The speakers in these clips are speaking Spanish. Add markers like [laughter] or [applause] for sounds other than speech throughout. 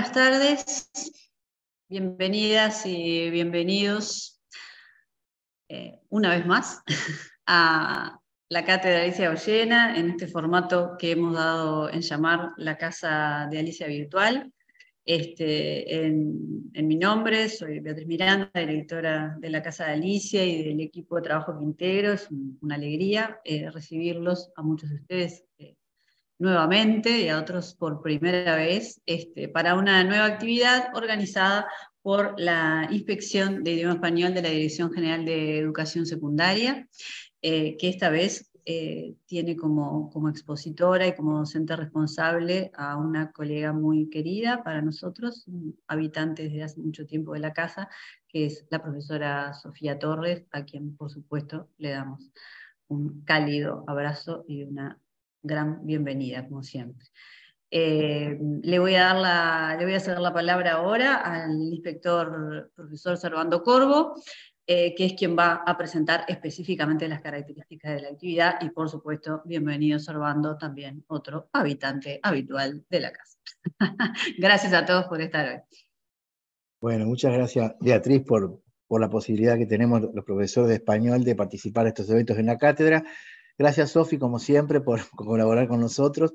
buenas tardes. Bienvenidas y bienvenidos eh, una vez más [laughs] a la Cátedra Alicia Ollena en este formato que hemos dado en llamar la Casa de Alicia Virtual. Este, en, mi nombre soy Beatriz Miranda, directora de la Casa de Alicia y del equipo de trabajo que integro. Es una alegría eh, recibirlos a muchos de ustedes nuevamente y a otros por primera vez este, para una nueva actividad organizada por la Inspección de Idioma Español de la Dirección General de Educación Secundaria, eh, que esta vez eh, tiene como, como, expositora y como docente responsable a una colega muy querida para nosotros, habitante desde hace mucho tiempo de la casa, que es la profesora Sofía Torres, a quien por supuesto le damos un cálido abrazo y una gran bienvenida, como siempre. Eh, le, voy a dar la, le voy a ceder la palabra ahora al inspector profesor Servando Corvo, eh, que es quien va a presentar específicamente las características de la actividad y, por supuesto, bienvenido Servando, también otro habitante habitual de la casa. [laughs] gracias a todos por estar hoy. Bueno, muchas gracias Beatriz por, por la posibilidad que tenemos los profesores de español de participar en estos eventos en la cátedra Gracias, Sofi, como siempre, por [laughs] colaborar con nosotros.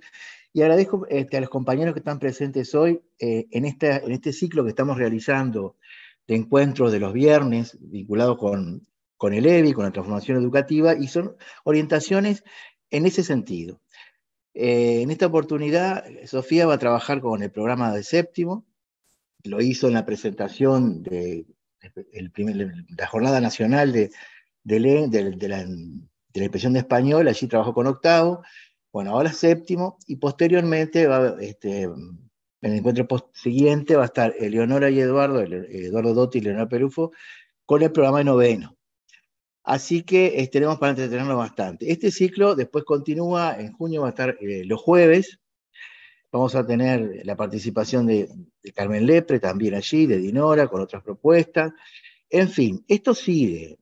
Y agradezco este, a los compañeros que están presentes hoy eh, en, en este ciclo que estamos realizando de encuentros de los viernes vinculados con, con el EBI, con la transformación educativa, y son orientaciones en ese sentido. Eh, en esta oportunidad, Sofía va a trabajar con el programa de séptimo, lo hizo en la presentación de, el la Jornada Nacional de, de, e, de la de la impresión de español, allí trabajó con octavo, bueno, ahora séptimo, y posteriormente este, en el encuentro siguiente va a estar Eleonora y Eduardo, Eduardo Dotti y Leonora Perufo, con el programa de noveno. Así que tenemos para entretenernos bastante. Este ciclo después continúa, en junio va a estar eh, los jueves, vamos a tener la participación de, de Carmen Lepre también allí, de Dinora, con otras propuestas. En fin, esto sigue,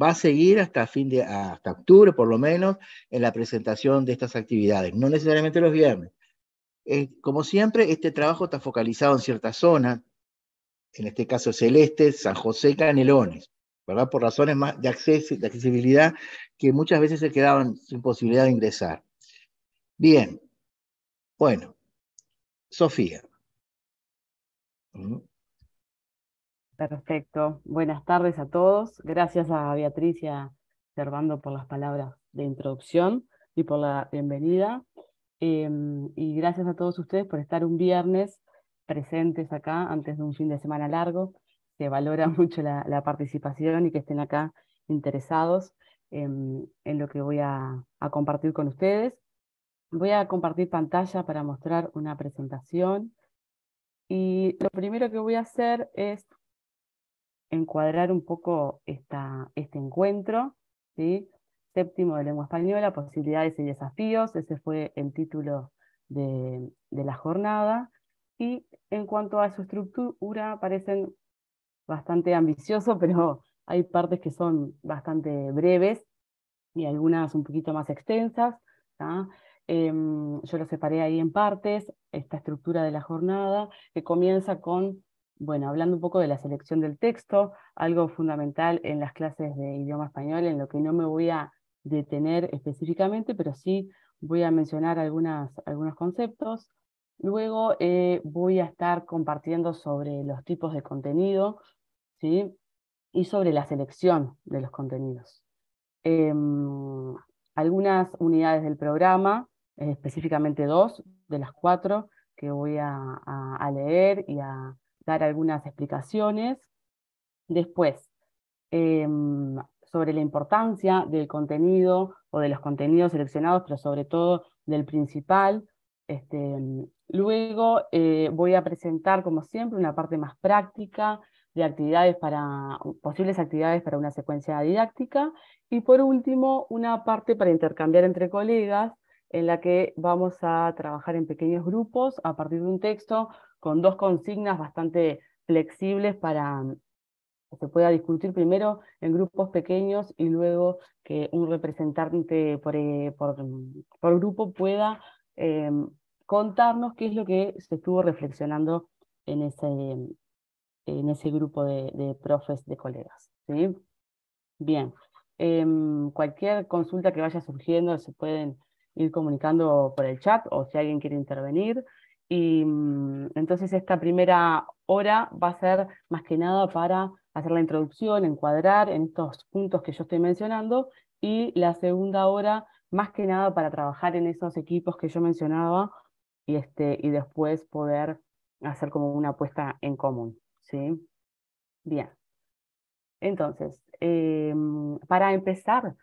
va a seguir hasta fin de octubre por lo menos en la presentación de estas actividades, no necesariamente los viernes. como siempre, este trabajo está focalizado en ciertas zonas, en este caso Celeste, San José, Canelones, ¿verdad? Por razones más de, de accesibilidad que muchas veces se quedaban sin posibilidad de ingresar. Bien, bueno, Sofía. ¿Mm? Perfecto. Buenas tardes a todos. Gracias a Beatriz y a Servando por las palabras de introducción y por la bienvenida. Em, y gracias a todos ustedes por estar un viernes presentes acá antes de un fin de semana largo. Se valora [laughs] mucho la, participación y que estén acá interesados em, en, lo que voy a, a compartir con ustedes. Voy a compartir pantalla para mostrar una presentación. Y lo primero que voy a hacer es encuadrar un poco esta, este encuentro. ¿sí? Séptimo de lengua española, posibilidades y desafíos, ese fue el título de, la jornada. Y en cuanto a su estructura, parecen bastante ambiciosos, [laughs] pero hay partes que son bastante breves y algunas un poquito más extensas. ¿ah? Em, yo lo separé ahí en partes, esta estructura de la jornada, que comienza con bueno, hablando un poco de la selección del texto, algo fundamental en las clases de idioma español, en lo que no me voy a detener específicamente, pero sí voy a mencionar algunas, algunos conceptos. Luego eh, voy a estar compartiendo sobre los tipos de contenido ¿sí? y sobre la selección de los contenidos. Em, algunas unidades del programa, eh, específicamente dos de las cuatro que voy a leer y a, dar algunas explicaciones. Después, em, sobre la importancia del contenido o de los contenidos seleccionados, pero sobre todo del principal. Este, luego eh, voy a presentar, como siempre, una parte más práctica de actividades para, posibles actividades para una secuencia didáctica. Y por último, una parte para intercambiar entre colegas, en la que vamos a trabajar en pequeños grupos a partir de un texto con dos consignas bastante flexibles para que se pueda discutir primero en grupos pequeños y luego que un representante por, eh, grupo pueda em, contarnos qué es lo que se estuvo reflexionando en ese, en ese grupo de, profes, de colegas. Bien, em, cualquier consulta que vaya surgiendo se pueden ir comunicando por el chat o si alguien quiere intervenir. Y mm, entonces esta primera hora va a ser más que nada para hacer la introducción, encuadrar en estos puntos que yo estoy mencionando, y la segunda hora más que nada para trabajar en esos equipos que yo mencionaba y, este, y después poder hacer como una apuesta en común. ¿sí? Bien. Entonces, em, para empezar,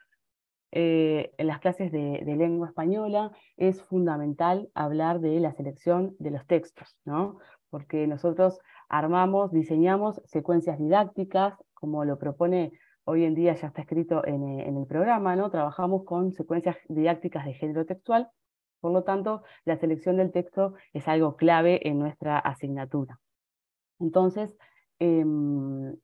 eh, en las clases de, lengua española es fundamental hablar de la selección de los textos, ¿no? porque nosotros armamos, diseñamos secuencias didácticas, como lo propone hoy en día, ya está escrito en, eh, el programa, ¿no? trabajamos con secuencias didácticas de género textual, por lo tanto, la selección del texto es algo clave en nuestra asignatura. Entonces, em,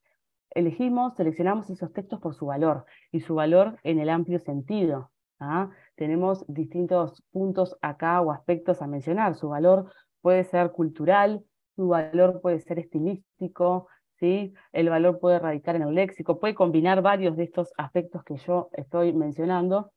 elegimos, seleccionamos esos textos por su valor y su valor en el amplio sentido. ¿ah? Tenemos distintos puntos acá o aspectos a mencionar. Su valor puede ser cultural, su valor puede ser estilístico, ¿sí? el valor puede radicar en el léxico, puede combinar varios de estos aspectos que yo estoy mencionando.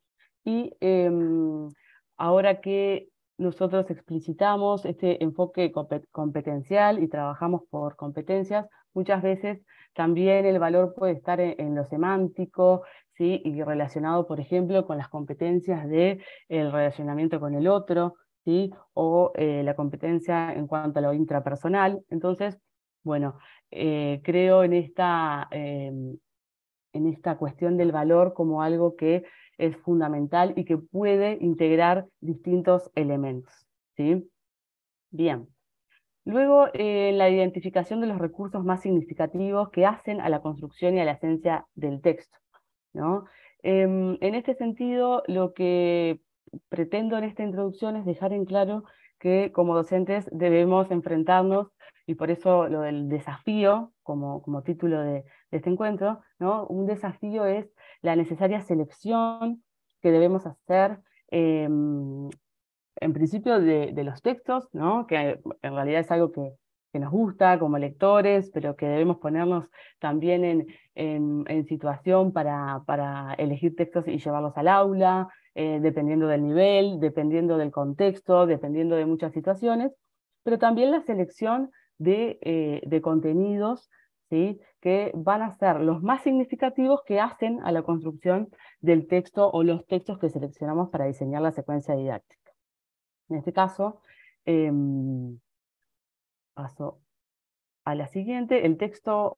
Y em, ahora que nosotros explicitamos este enfoque competencial y trabajamos por competencias, muchas veces también el valor puede estar en, lo semántico, ¿sí? y relacionado, por ejemplo, con las competencias del el relacionamiento con el otro, ¿sí? o eh, la competencia en cuanto a lo intrapersonal. Entonces, bueno, eh, creo en esta, em, en esta cuestión del valor como algo que es fundamental y que puede integrar distintos elementos. ¿sí? Bien. Luego, eh, la identificación de los recursos más significativos que hacen a la construcción y a la esencia del texto. ¿no? Em, en este sentido, lo que pretendo en esta introducción es dejar en claro que como docentes debemos enfrentarnos, y por eso lo del desafío, como, como título de, este encuentro, ¿no? un desafío es la necesaria selección que debemos hacer em, en principio de, los textos, ¿no? que en realidad es algo que, que, nos gusta como lectores, pero que debemos ponernos también en, en, situación para, para, elegir textos y llevarlos al aula, eh, dependiendo del nivel, dependiendo del contexto, dependiendo de muchas situaciones, pero también la selección de, eh, de contenidos ¿Sí? que van a ser los más significativos que hacen a la construcción del texto o los textos que seleccionamos para diseñar la secuencia didáctica. En este caso, em, paso a la siguiente. El texto,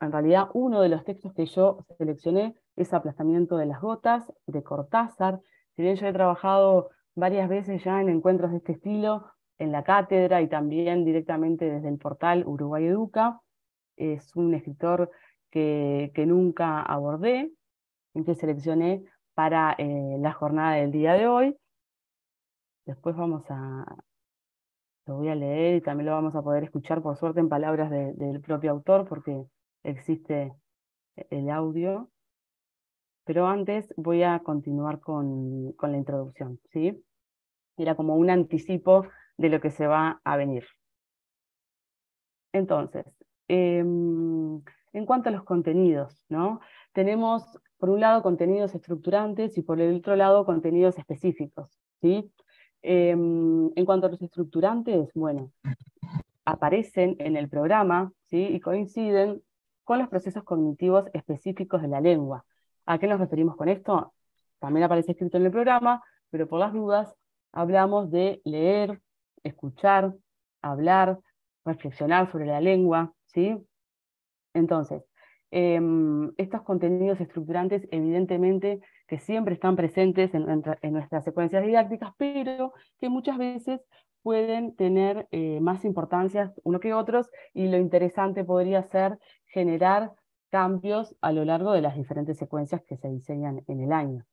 en realidad uno de los textos que yo seleccioné es Aplastamiento de las Gotas, de Cortázar. Si bien yo he trabajado varias veces ya en encuentros de este estilo, en la cátedra y también directamente desde el portal Uruguay Educa, es un escritor que, nunca abordé, que seleccioné para eh, la jornada del día de hoy. Después vamos a, lo voy a leer y también lo vamos a poder escuchar, por suerte, en palabras del propio autor, porque existe el audio. Pero antes voy a continuar con, la introducción, ¿sí? Era como un anticipo de lo que se va a venir. Entonces, em, en cuanto a los contenidos, ¿no? Tenemos, por un lado, contenidos estructurantes y por el otro lado, contenidos específicos, ¿sí? Em, en cuanto a los estructurantes, bueno, aparecen en el programa ¿sí? y coinciden con los procesos cognitivos específicos de la lengua. ¿A qué nos referimos con esto? También aparece escrito en el programa, pero por las dudas hablamos de leer, escuchar, hablar, reflexionar sobre la lengua, ¿sí? Entonces, em, estos contenidos estructurantes evidentemente que siempre están presentes en, nuestras secuencias didácticas, pero que muchas veces pueden tener eh, más importancia uno que otros y lo interesante podría ser generar cambios a lo largo de las diferentes secuencias que se diseñan en el año.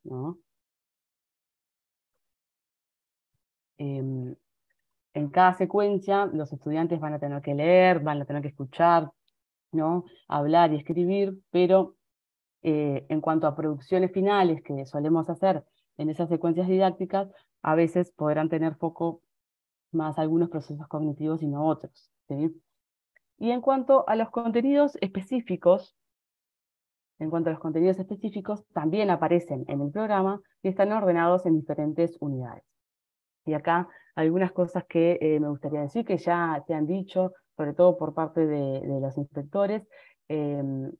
Em, en cada secuencia los estudiantes van a tener que leer, van a tener que escuchar, ¿no? hablar y escribir, pero eh, en cuanto a producciones finales que solemos hacer en esas secuencias didácticas, a veces podrán tener foco más algunos procesos cognitivos y no otros. Y en cuanto a los contenidos específicos, en cuanto a los contenidos específicos, también aparecen en el programa y están ordenados en diferentes unidades. Y acá algunas cosas que eh, me gustaría decir que ya se han dicho, sobre todo por parte de, los inspectores, em,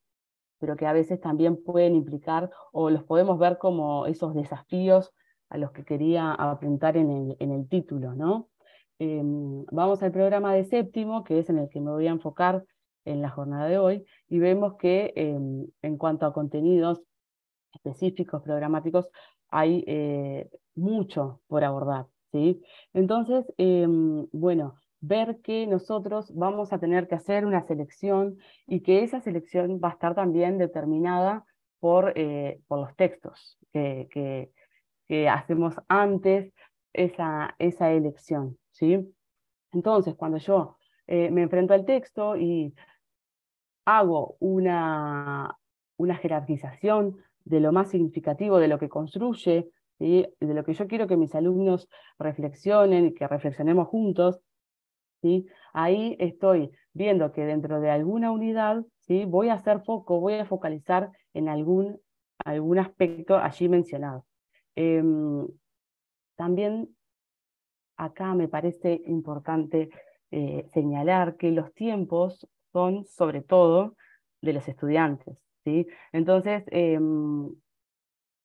pero que a veces también pueden implicar o los podemos ver como esos desafíos a los que quería apuntar en el, título. ¿no? Em, vamos al programa de séptimo, que es en el que me voy a enfocar en la jornada de hoy, y vemos que em, en cuanto a contenidos específicos, programáticos, hay eh, mucho por abordar. ¿sí? Entonces, em, bueno, ver que nosotros vamos a tener que hacer una selección y que esa selección va a estar también determinada por, eh, por los textos que, que, hacemos antes esa, esa elección. ¿sí? Entonces, cuando yo eh, me enfrento al texto y hago una, una jerarquización de lo más significativo, de lo que construye, y de lo que yo quiero que mis alumnos reflexionen y que reflexionemos juntos, Ahí estoy viendo que dentro de alguna unidad ¿sí? voy a hacer foco, voy a focalizar en algún, aspecto allí mencionado. Em, también acá me parece importante eh, señalar que los tiempos son sobre todo de los estudiantes. Entonces, em,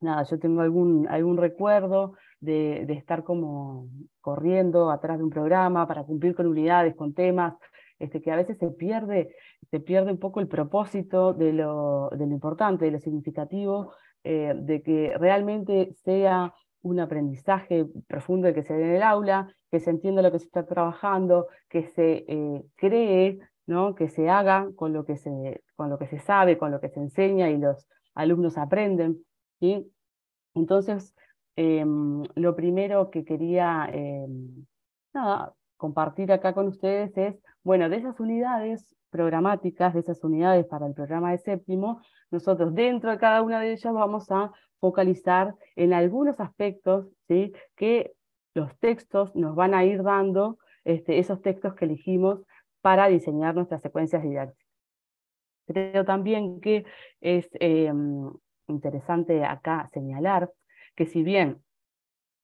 nada, yo tengo algún, algún recuerdo de, estar como corriendo atrás de un programa para cumplir con unidades, con temas, este, que a veces se pierde, se pierde un poco el propósito de lo, de importante, de lo significativo, eh, de que realmente sea un aprendizaje profundo el que se dé en el aula, que se entienda lo que se está trabajando, que se eh, cree, ¿no? que se haga con lo que se, con lo que se sabe, con lo que se enseña y los alumnos aprenden. Entonces, Em, lo primero que quería em, compartir acá con ustedes es, bueno, de esas unidades programáticas, de esas unidades para el programa de séptimo, nosotros dentro de cada una de ellas vamos a focalizar en algunos aspectos ¿sí? que los textos nos van a ir dando, este, esos textos que elegimos para diseñar nuestras secuencias didácticas. Creo también que es em, interesante acá señalar que si bien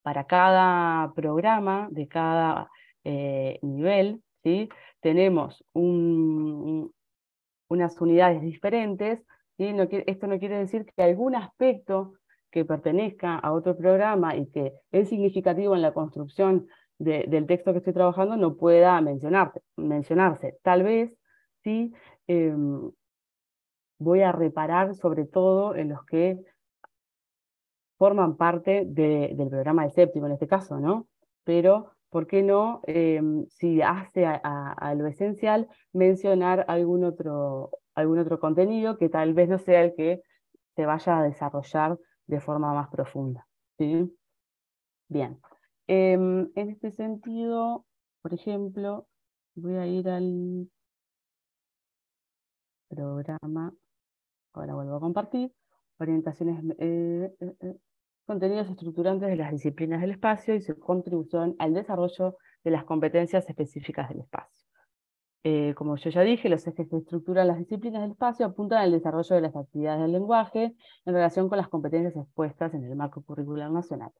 para cada programa de cada eh, nivel, ¿sí? tenemos unas unidades diferentes, y esto no quiere decir que algún aspecto que pertenezca a otro programa y que es significativo en la construcción del texto que estoy trabajando no pueda mencionarse. Tal vez sí em, voy a reparar sobre todo en los que forman parte del programa de séptimo en este caso, ¿no? Pero, ¿por qué no, em, si hace a, lo esencial, mencionar algún otro, algún otro contenido que tal vez no sea el que se vaya a desarrollar de forma más profunda? Bien. Em, en este sentido, por ejemplo, voy a ir al programa, ahora vuelvo a compartir, orientaciones, eh, eh, eh, contenidos estructurantes de las disciplinas del espacio y su contribución al desarrollo de las competencias específicas del espacio. Eh, como yo ya dije, los ejes que estructuran las disciplinas del espacio apuntan al desarrollo de las actividades del lenguaje en relación con las competencias expuestas en el marco curricular nacional.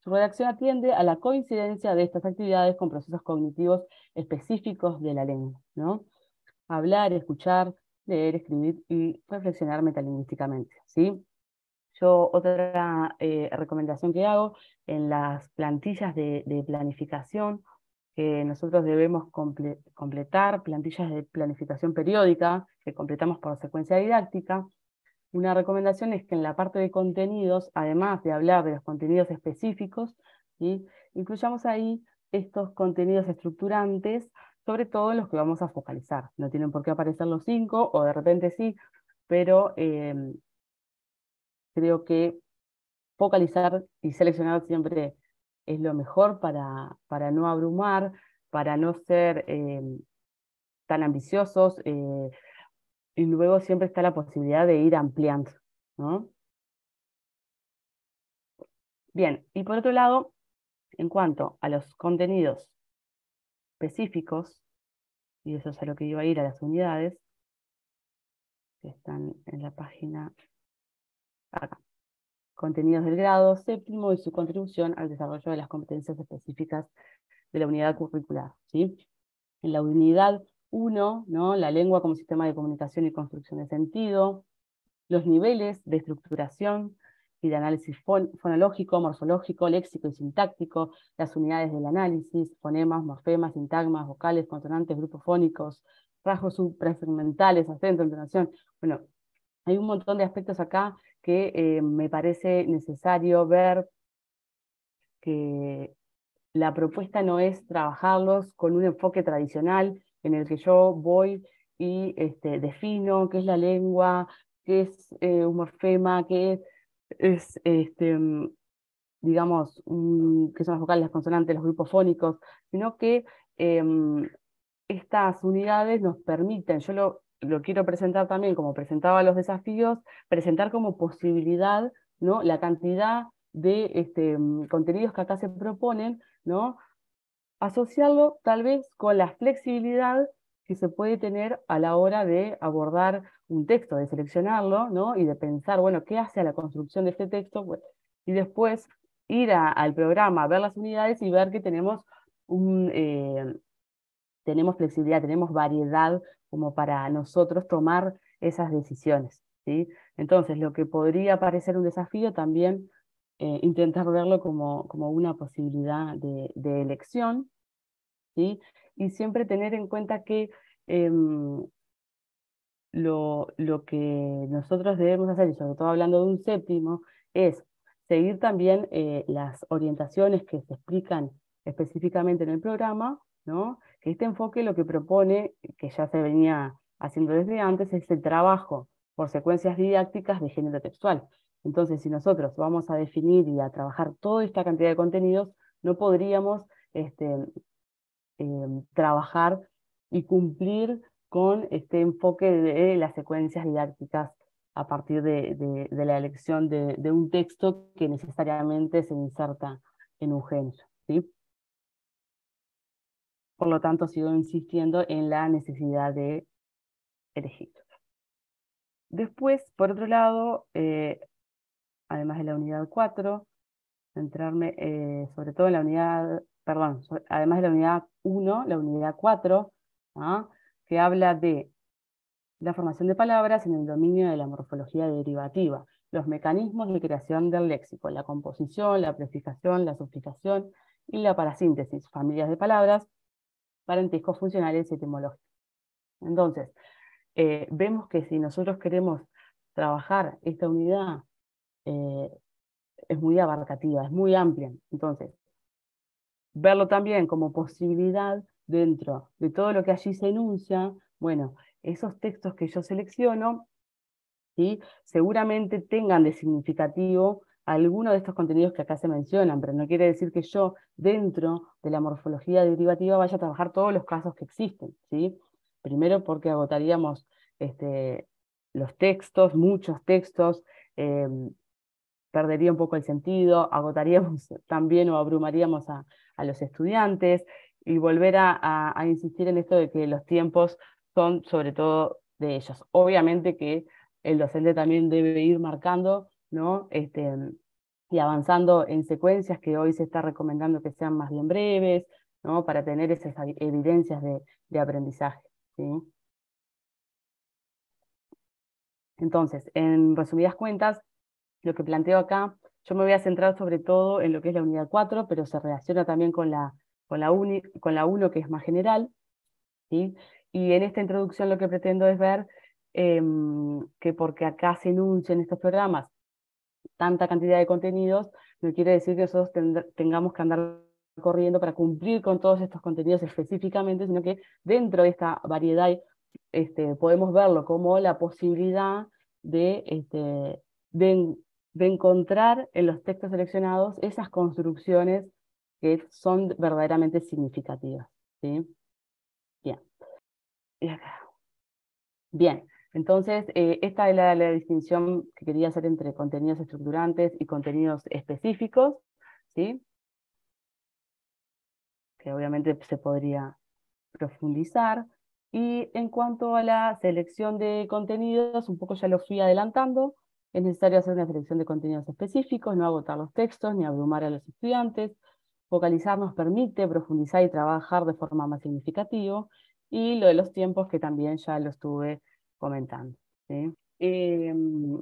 Su redacción atiende a la coincidencia de estas actividades con procesos cognitivos específicos de la lengua. ¿no? Hablar, escuchar, leer, escribir y reflexionar metalingüísticamente. ¿sí? Yo otra eh, recomendación que hago en las plantillas de, planificación, que nosotros debemos completar, plantillas de planificación periódica, que completamos por secuencia didáctica, una recomendación es que en la parte de contenidos, además de hablar de los contenidos específicos, incluyamos ahí estos contenidos estructurantes, sobre todo los que vamos a focalizar. No tienen por qué aparecer los cinco, o de repente sí, pero em, creo que focalizar y seleccionar siempre es lo mejor para, para no abrumar, para no ser eh, tan ambiciosos. Eh, y luego siempre está la posibilidad de ir ampliando. ¿no? Bien, y por otro lado, en cuanto a los contenidos específicos, y eso es a lo que iba a ir a las unidades, que están en la página Contenidos del grado séptimo y su contribución al desarrollo de las competencias específicas de la unidad curricular. ¿sí? En la unidad 1, ¿no? la lengua como sistema de comunicación y construcción de sentido, los niveles de estructuración y de análisis fonológico, morfológico, léxico y sintáctico, las unidades del análisis, fonemas, morfemas, sintagmas, vocales, consonantes, grupos fónicos, rasgos suprasegmentales, acento, entonación. Bueno, hay un montón de aspectos acá que eh, me parece necesario ver que la propuesta no es trabajarlos con un enfoque tradicional en el que yo voy y este, defino qué es la lengua, qué es eh, un morfema, qué es, este, mm, digamos, qué son las vocales, las consonantes, los grupos fónicos, sino que em, estas unidades nos permiten, yo lo lo quiero presentar también como presentaba los desafíos, presentar como posibilidad ¿no? la cantidad de este, mm, contenidos que acá se proponen, ¿no? asociarlo tal vez con la flexibilidad que se puede tener a la hora de abordar un texto, de seleccionarlo ¿no? y de pensar, bueno, ¿qué hace a la construcción de este texto? y después ir al programa, ver las unidades y ver que tenemos un, eh, tenemos flexibilidad, tenemos variedad como para nosotros tomar esas decisiones. ¿sí? Entonces, lo que podría parecer un desafío también eh, intentar verlo como, como una posibilidad de, elección ¿sí? y siempre tener en cuenta que em, lo, que nosotros debemos hacer, y sobre todo hablando de un séptimo, es seguir también eh, las orientaciones que se explican específicamente en el programa, ¿no? que este enfoque lo que propone, que ya se venía haciendo desde antes, es el trabajo por secuencias didácticas de género textual. Entonces, si nosotros vamos a definir y a trabajar toda esta cantidad de contenidos, no podríamos este, em, trabajar y cumplir con este enfoque de las secuencias didácticas a partir de, la elección de, un texto que necesariamente se inserta en un género. Por lo tanto, sigo insistiendo en la necesidad de elegir. Después, por otro lado, eh, además de la unidad 4, centrarme eh, sobre todo en la unidad, perdón, además de la unidad 1, la unidad 4, ¿ah? que habla de la formación de palabras en el dominio de la morfología derivativa, los mecanismos de creación del léxico, la composición, la prefijación, la sufijación y la parasíntesis, familias de palabras, paréntesis funcionales y etimológicos. Entonces, eh, vemos que si nosotros queremos trabajar esta unidad, eh, es muy abarcativa, es muy amplia. Entonces, verlo también como posibilidad dentro de todo lo que allí se enuncia, bueno, esos textos que yo selecciono, ¿sí? seguramente tengan de significativo alguno de estos contenidos que acá se mencionan, pero no quiere decir que yo, dentro de la morfología derivativa, vaya a trabajar todos los casos que existen. ¿sí? Primero porque agotaríamos este, los textos, muchos textos, em, perdería un poco el sentido, agotaríamos [laughs] también o abrumaríamos a, los estudiantes y volver a, insistir en esto de que los tiempos son sobre todo de ellos. Obviamente que el docente también debe ir marcando ¿no? Este, y avanzando en secuencias que hoy se está recomendando que sean más bien breves, ¿no? para tener esas evidencias de, aprendizaje. Entonces, en resumidas cuentas, lo que planteo acá, yo me voy a centrar sobre todo en lo que es la unidad 4, pero se relaciona también con la, con la, con la 1, que es más general. ¿sí? Y en esta introducción lo que pretendo es ver em, que porque acá se enuncian estos programas tanta cantidad de contenidos, no quiere decir que nosotros tengamos que andar corriendo para cumplir con todos estos contenidos específicamente, sino que dentro de esta variedad este, podemos verlo como la posibilidad de, este, de, encontrar en los textos seleccionados esas construcciones que son verdaderamente significativas. Bien. Bien. Entonces, eh, esta es la, distinción que quería hacer entre contenidos estructurantes y contenidos específicos, ¿sí? que obviamente se podría profundizar. Y en cuanto a la selección de contenidos, un poco ya lo fui adelantando, es necesario hacer una selección de contenidos específicos, no agotar los textos ni abrumar a los estudiantes. Focalizar nos permite profundizar y trabajar de forma más significativa. Y lo de los tiempos que también ya lo estuve comentando. Em,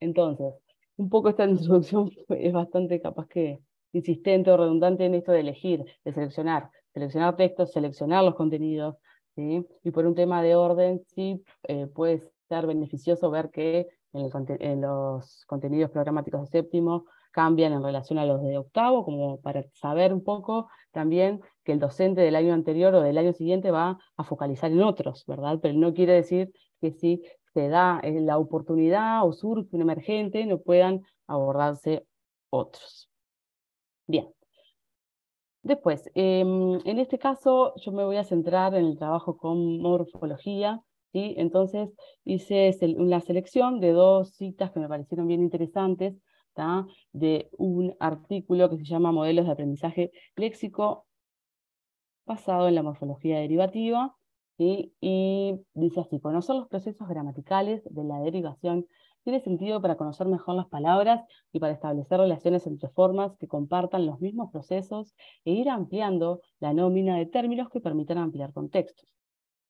entonces, un poco esta [laughs] introducción es bastante capaz que insistente o redundante en esto de elegir, de seleccionar, seleccionar textos, seleccionar los contenidos, ¿sí? y por un tema de orden, sí eh, puede ser beneficioso ver que en, en los contenidos programáticos de séptimo cambian en relación a los de octavo, como para saber un poco también que el docente del año anterior o del año siguiente va a focalizar en otros, ¿verdad? Pero no quiere decir que si se da eh, la oportunidad o surge un emergente, no puedan abordarse otros. Bien. Después, em, en este caso yo me voy a centrar en el trabajo con morfología, y entonces hice una selección de dos citas que me parecieron bien interesantes, de un artículo que se llama Modelos de Aprendizaje Léxico basado en la morfología derivativa, y dice así, conocer los procesos gramaticales de la derivación tiene sentido para conocer mejor las palabras y para establecer relaciones entre formas que compartan los mismos procesos e ir ampliando la nómina de términos que permitan ampliar contextos.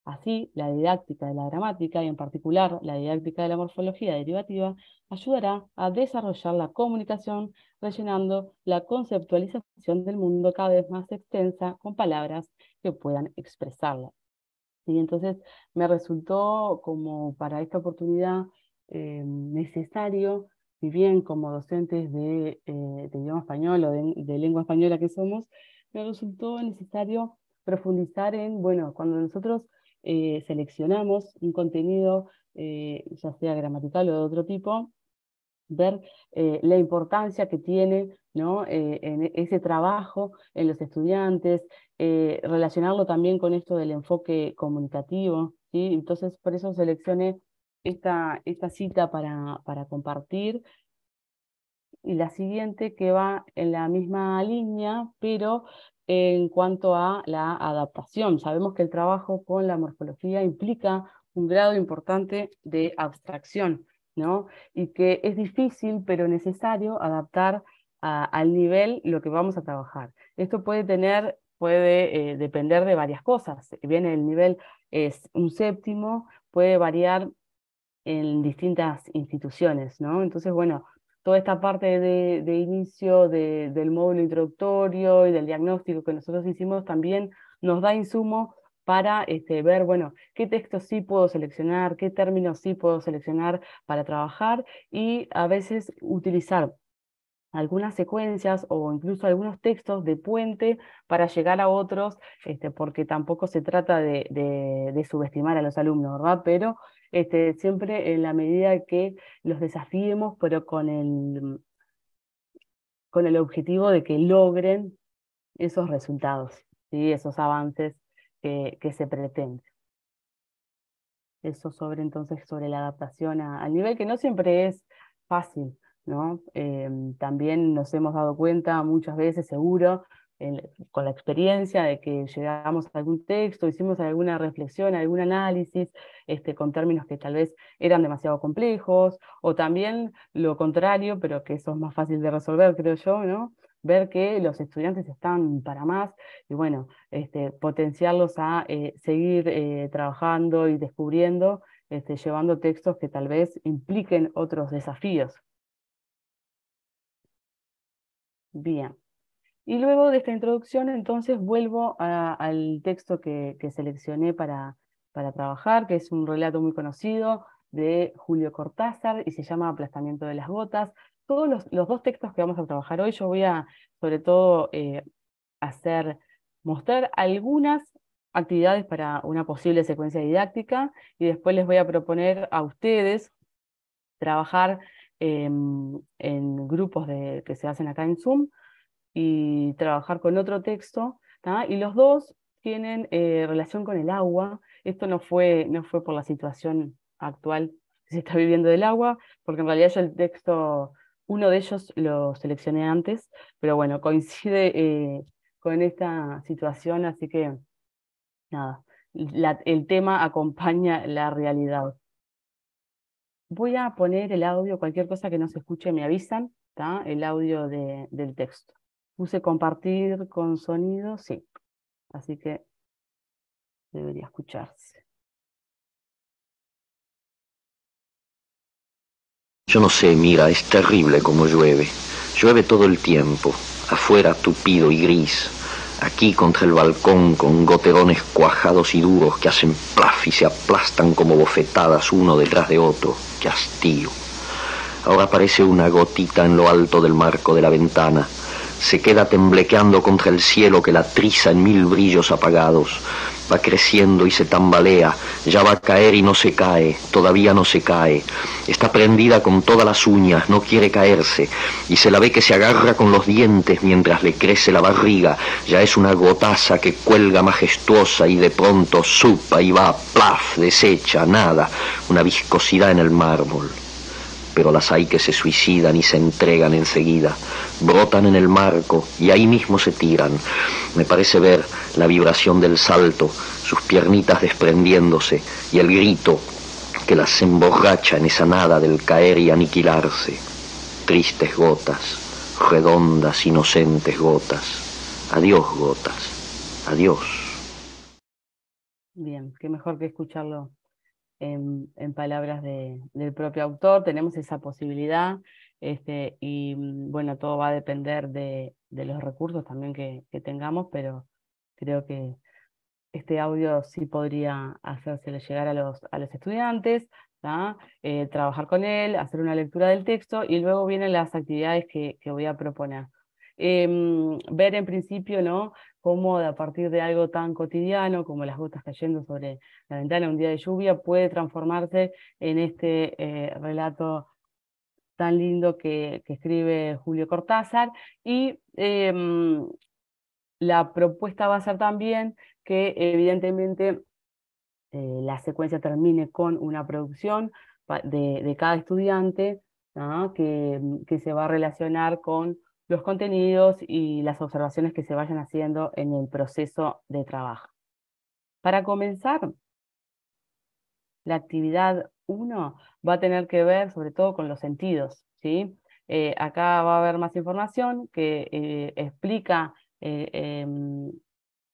Así, la didáctica de la gramática y en particular la didáctica de la morfología derivativa ayudará a desarrollar la comunicación rellenando la conceptualización del mundo cada vez más extensa con palabras que puedan expresarla. Y entonces me resultó como para esta oportunidad eh, necesario, si bien como docentes de, eh, idioma español o de, lengua española que somos, me resultó necesario profundizar en, bueno, cuando nosotros eh, seleccionamos un contenido, ya sea gramatical o de otro tipo, ver la importancia que tiene ¿no? Eh, en e, ese trabajo en los estudiantes, eh, relacionarlo también con esto del enfoque comunicativo. ¿sí? Entonces, por eso seleccioné esta, esta cita para, para compartir. Y la siguiente que va en la misma línea, pero en cuanto a la adaptación. Sabemos que el trabajo con la morfología implica un grado importante de abstracción, ¿no? Y que es difícil, pero necesario adaptar al nivel lo que vamos a trabajar. Esto puede tener, puede eh, depender de varias cosas. Bien, el nivel es un séptimo, puede variar en distintas instituciones, ¿no? Entonces, bueno, toda esta parte de, de inicio de, del módulo introductorio y del diagnóstico que nosotros hicimos también nos da insumo para este, ver, bueno, qué texto sí puedo seleccionar, qué términos sí puedo seleccionar para trabajar y a veces utilizar algunas secuencias o incluso algunos textos de puente para llegar a otros, este, porque tampoco se trata de, subestimar a los alumnos, ¿verdad? Pero este, siempre en la medida que los desafiemos, pero con el, con el objetivo de que logren esos resultados, y esos avances que, se pretenden. Eso sobre entonces, sobre la adaptación al nivel, que no siempre es fácil. Em, también nos hemos dado cuenta muchas veces, seguro, con la experiencia de que llegábamos a algún texto, hicimos alguna reflexión, algún análisis, este, con términos que tal vez eran demasiado complejos, o también lo contrario, pero que eso es más fácil de resolver, creo yo, ¿no? ver que los estudiantes están para más y bueno, este, potenciarlos a eh, seguir eh, trabajando y descubriendo, este, llevando textos que tal vez impliquen otros desafíos Bien. Y luego de esta introducción, entonces vuelvo al texto que, seleccioné para, para trabajar, que es un relato muy conocido de Julio Cortázar y se llama Aplastamiento de las Gotas. Todos los, dos textos que vamos a trabajar hoy, yo voy a, sobre todo, eh, hacer, mostrar algunas actividades para una posible secuencia didáctica y después les voy a proponer a ustedes trabajar Em, en grupos que se hacen acá en Zoom y trabajar con otro texto. Y los dos tienen eh, relación con el agua. Esto no fue, no fue por la situación actual que se está viviendo del agua, porque en realidad yo el texto, uno de ellos lo seleccioné antes, pero bueno, [laughs] coincide eh, con esta situación, así que nada, el tema acompaña la realidad voy a poner el audio, cualquier cosa que no se escuche me avisan, ¿tá? el audio del texto. Puse compartir con sonido, sí. Así que debería escucharse. Yo no sé, mira, es terrible como llueve. Llueve todo el tiempo, afuera tupido y gris, aquí contra el balcón con goterones cuajados y duros que hacen plaf y se aplastan como bofetadas uno detrás de otro castillo. Ahora aparece una gotita en lo alto del marco de la ventana. Se queda temblequeando contra el cielo que la triza en mil brillos apagados. Va creciendo y se tambalea, ya va a caer y no se cae, todavía no se cae. Está prendida con todas las uñas, no quiere caerse, y se la ve que se agarra con los dientes mientras le crece la barriga. Ya es una gotaza que cuelga majestuosa y de pronto supa y va, plaf, deshecha, nada, una viscosidad en el mármol pero las hay que se suicidan y se entregan enseguida. Brotan en el marco y ahí mismo se tiran. Me parece ver la vibración del salto, sus piernitas desprendiéndose y el grito que las emborracha en esa nada del caer y aniquilarse. Tristes gotas, redondas, inocentes gotas. Adiós, gotas. Adiós. Bien, qué mejor que escucharlo en, palabras del propio autor, tenemos esa posibilidad este, y mm, bueno, todo va a depender de, los recursos también que, tengamos, pero creo que este audio sí podría hacérselo llegar a los, a los estudiantes, ¿ah? eh, trabajar con él, hacer una lectura del texto y luego vienen las actividades que voy a proponer. Em, ver en principio, ¿no? Cómo a partir de algo tan cotidiano como las gotas cayendo sobre la ventana un día de lluvia puede transformarse en este eh, relato tan lindo que, escribe Julio Cortázar. Y em, la propuesta va a ser también que evidentemente eh, la secuencia termine con una producción de, cada estudiante que, se va a relacionar con los contenidos y las observaciones que se vayan haciendo en el proceso de trabajo. Para comenzar, la actividad 1 va a tener que ver sobre todo con los sentidos. ¿sí? Eh, acá va a haber más información que eh, explica eh, em,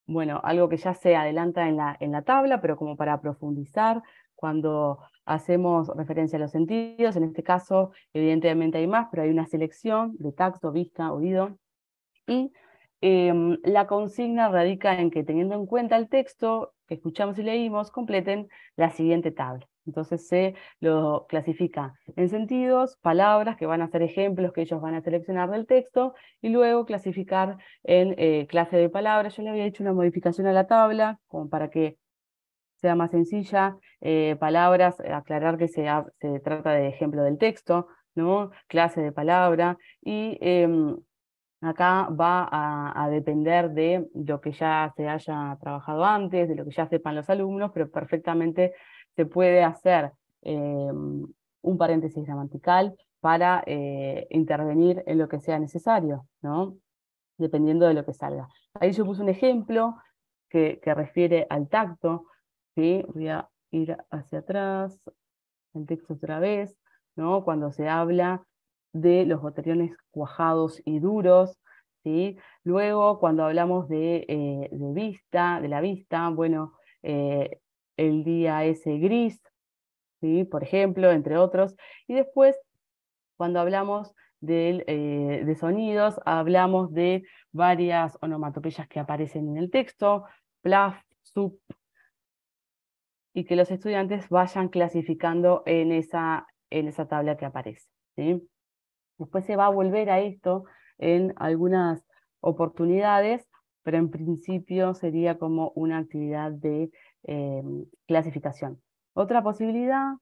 bueno, algo que ya se adelanta en en la tabla, pero como para profundizar, cuando hacemos referencia a los sentidos, en este caso evidentemente hay más, pero hay una selección de tacto, vista, oído, y em, la consigna radica en que teniendo en cuenta el texto que escuchamos y leímos, completen la siguiente tabla. Entonces se lo clasifica en sentidos, palabras que van a ser ejemplos que ellos van a seleccionar del texto y luego clasificar en eh, clase de palabras. Yo le había hecho una modificación a la tabla como para que sea más sencilla, eh, palabras, eh, aclarar que se, trata de ejemplo del texto, ¿no? clase de palabra, y em, acá va a, depender de lo que ya se haya trabajado antes, de lo que ya sepan los alumnos, pero perfectamente se puede hacer em, un paréntesis gramatical para eh, intervenir en lo que sea necesario, dependiendo de lo que salga. Ahí yo puse un ejemplo que refiere al tacto, Voy a ir hacia atrás, el texto otra vez, Cuando se habla de los boteriones cuajados y duros, ¿sí? Luego, cuando hablamos de, eh, vista, de la vista, bueno, eh, el día ese gris, ¿sí? Por ejemplo, entre otros. Y después, cuando hablamos eh, de sonidos, hablamos de varias onomatopeyas que aparecen en el texto, plaf, sub y que los estudiantes vayan clasificando en esa, en esa tabla que aparece. ¿sí? Después se va a volver a esto en algunas oportunidades, pero en principio sería como una actividad de eh, clasificación. Otra posibilidad,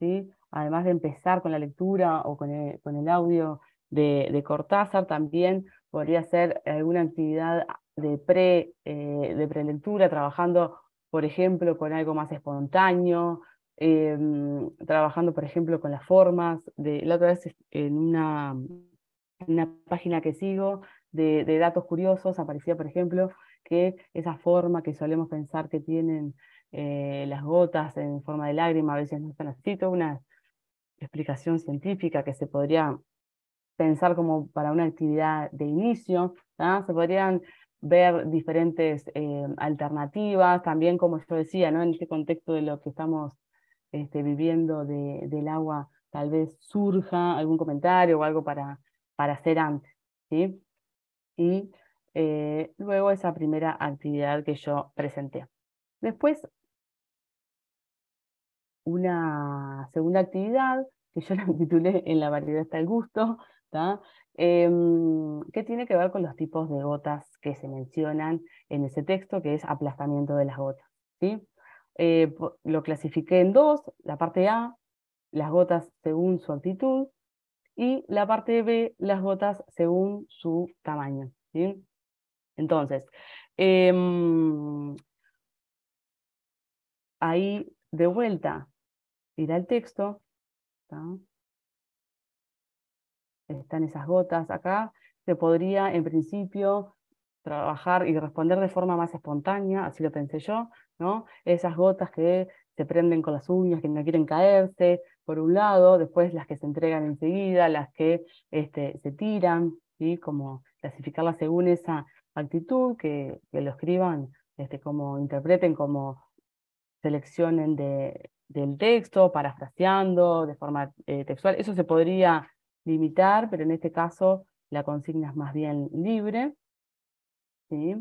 ¿sí? además de empezar con la lectura o con el, audio de, Cortázar, también podría ser alguna actividad de, pre, eh, de prelectura, trabajando por ejemplo, con algo más espontáneo, em, trabajando, por ejemplo, con las formas. De, la otra vez en una, una página que sigo de, datos curiosos aparecía, por ejemplo, que esa forma que solemos pensar que tienen eh, las gotas en forma de lágrima a veces no están así, una explicación científica que se podría pensar como para una actividad de inicio, ¿ah? se podrían ver diferentes eh, alternativas, también como yo decía, ¿no? en este contexto de lo que estamos este, viviendo de, del agua, tal vez surja algún comentario o algo para, para hacer antes. ¿sí? Y eh, luego esa primera actividad que yo presenté. Después, una segunda actividad que yo [laughs] la titulé En la variedad está el gusto, Em, ¿Qué tiene que ver con los tipos de gotas que se mencionan en ese texto, que es aplastamiento de las gotas. ¿sí? Eh, lo clasifiqué en dos, la parte A, las gotas según su altitud, y la parte B, las gotas según su tamaño. Entonces, em, ahí de vuelta ir el texto están esas gotas. Acá se podría, en principio, trabajar y responder de forma más espontánea, así lo pensé yo, ¿no? Esas gotas que se prenden con las uñas, que no quieren caerse, por un lado, después las que se entregan enseguida, las que este, se tiran, y Como clasificarlas según esa actitud, que, lo escriban, este, como interpreten, como seleccionen del texto, parafraseando de forma eh, textual. Eso se podría limitar, pero en este caso la consigna es más bien libre. ¿sí?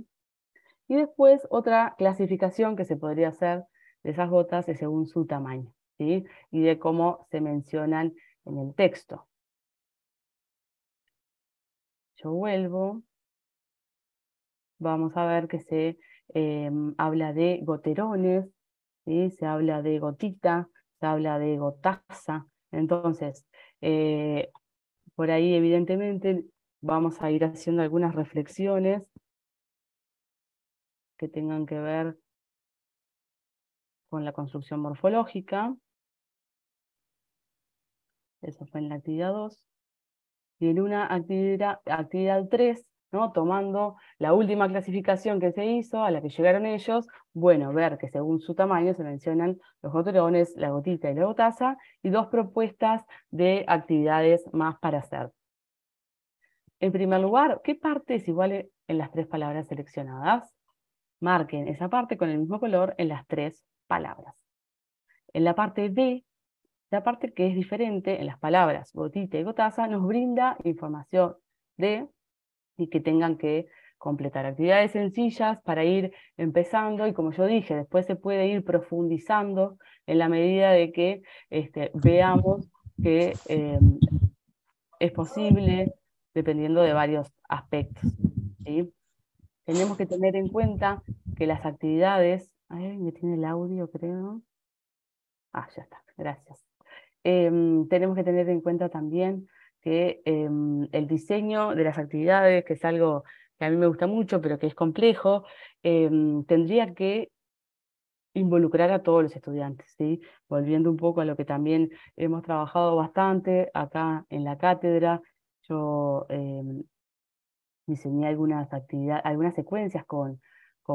Y después otra clasificación que se podría hacer de esas gotas es según su tamaño ¿sí? y de cómo se mencionan en el texto. Yo vuelvo. Vamos a ver que se eh, habla de goterones, ¿sí? se habla de gotita, se habla de gotaza. Entonces, eh, por ahí evidentemente vamos a ir haciendo algunas reflexiones que tengan que ver con la construcción morfológica. Eso fue en la actividad 2. Y en una actividad, actividad 3 tomando la última clasificación que se hizo, a la que llegaron ellos, bueno, ver que según su tamaño se mencionan los goterones, la gotita y la gotaza, y dos propuestas de actividades más para hacer. En primer lugar, ¿qué parte es igual en las tres palabras seleccionadas? Marquen esa parte con el mismo color en las tres palabras. En la parte D, la parte que es diferente en las palabras gotita y gotaza, nos brinda información de y que tengan que completar actividades sencillas para ir empezando y como yo dije, después se puede ir profundizando en la medida de que este, veamos que eh, es posible dependiendo de varios aspectos. Tenemos que tener en cuenta que las actividades, ay, me tiene el audio creo, ah, ya está, gracias. Em, tenemos que tener en cuenta también que em, el diseño de las actividades, que es algo que a mí me gusta mucho, pero que es complejo, em, tendría que involucrar a todos los estudiantes, volviendo un poco a lo que también hemos trabajado bastante acá en la cátedra. Yo em, diseñé algunas actividades, algunas secuencias con,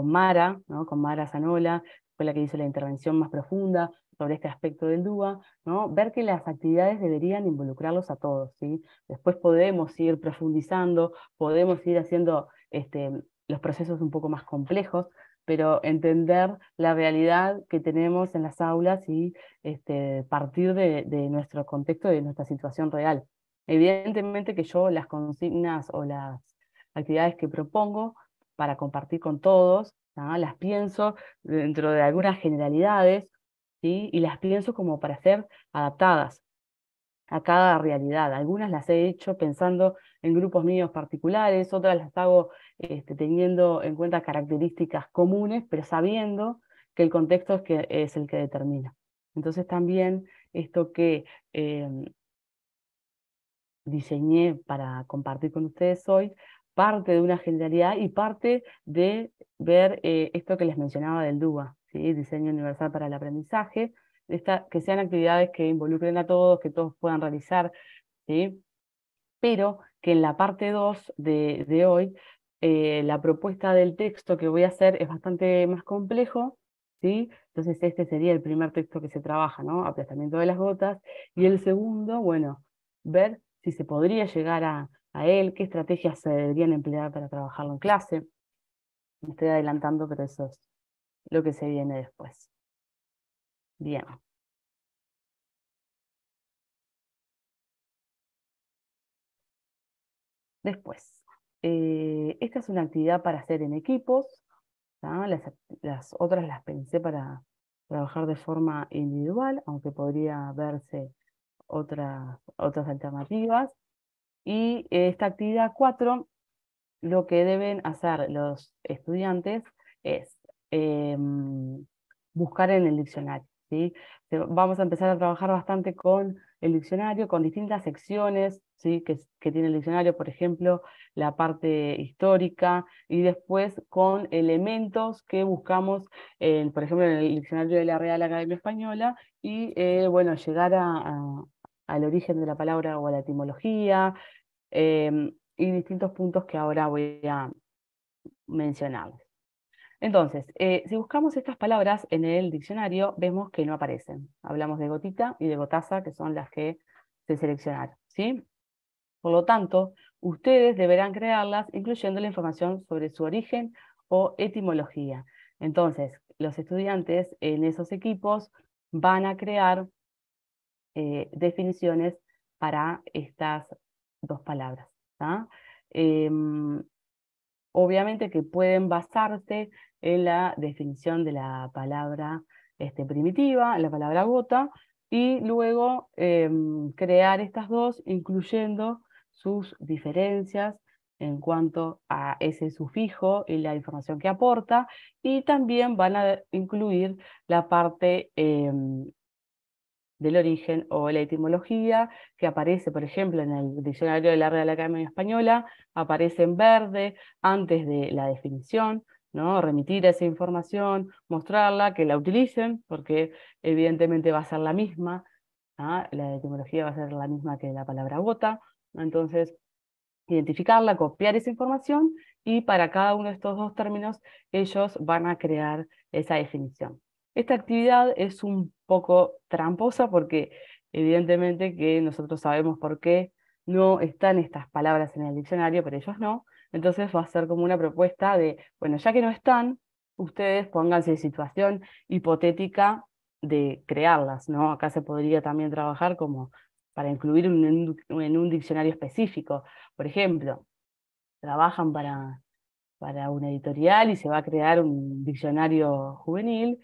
Mara, con Mara Zanola, fue la que hizo la intervención más profunda, sobre este aspecto del DUA, ¿no? ver que las actividades deberían involucrarlos a todos. ¿sí? Después podemos ir profundizando, podemos ir haciendo este, los procesos un poco más complejos, pero entender la realidad que tenemos en las aulas y este, partir de, nuestro contexto, de nuestra situación real. Evidentemente que yo las consignas o las actividades que propongo para compartir con todos, ¿ah? las pienso dentro de algunas generalidades y las pienso como para ser adaptadas a cada realidad. Algunas las he hecho pensando en grupos míos particulares, otras las hago este, teniendo en cuenta características comunes, pero sabiendo que el contexto es, que, es el que determina. Entonces también esto que em, diseñé para compartir con ustedes hoy parte de una generalidad y parte de ver eh, esto que les mencionaba del DUA, diseño universal para el aprendizaje, que sean actividades que involucren a todos, que todos puedan realizar, pero que en la parte 2 de, hoy, eh, la propuesta del texto que voy a hacer es bastante más complejo, ¿sí? entonces este sería el primer texto que se trabaja, ¿no? aplastamiento de las gotas, y el segundo, bueno, ver si se podría llegar a, a él, qué estrategias se deberían emplear para trabajarlo en clase. Me estoy adelantando, pero eso es lo que se viene después. Bien. Después, eh, esta es una actividad para hacer en equipos. Las, otras las pensé para trabajar de forma individual, aunque podría verse otras, otras alternativas. Y esta actividad 4, lo que deben hacer los estudiantes es Em, buscar en el diccionario. ¿sí? Vamos a empezar a trabajar bastante con el diccionario, con distintas secciones ¿sí? que, tiene el diccionario, por ejemplo, la parte histórica, y después con elementos que buscamos, por ejemplo, en el diccionario de la Real Academia Española, y eh, bueno, llegar al origen de la palabra o a la etimología, em, y distintos puntos que ahora voy a mencionarles. Entonces, eh, si buscamos estas palabras en el diccionario, vemos que no aparecen. Hablamos de gotita y de gotaza, que son las que se seleccionaron. ¿sí? Por lo tanto, ustedes deberán crearlas incluyendo la información sobre su origen o etimología. Entonces, los estudiantes en esos equipos van a crear eh, definiciones para estas dos palabras. Em, obviamente que pueden basarse en la definición de la palabra este, primitiva, la palabra gota, y luego em, crear estas dos incluyendo sus diferencias en cuanto a ese sufijo y la información que aporta, y también van a incluir la parte em, del origen o la etimología, que aparece, por ejemplo, en el diccionario de la Real Academia Española, aparece en verde antes de la definición, Remitir esa información, mostrarla, que la utilicen, porque evidentemente va a ser la misma, ¿ah? la etimología va a ser la misma que la palabra gota, entonces identificarla, copiar esa información y para cada uno de estos dos términos ellos van a crear esa definición. Esta actividad es un poco tramposa porque evidentemente que nosotros sabemos por qué no están estas palabras en el diccionario, pero ellos no, entonces va a ser como una propuesta de, bueno, ya que no están, ustedes pónganse en situación hipotética de crearlas, ¿no? Acá se podría también trabajar como para incluir en un diccionario específico. Por ejemplo, trabajan para, para una editorial y se va a crear un diccionario juvenil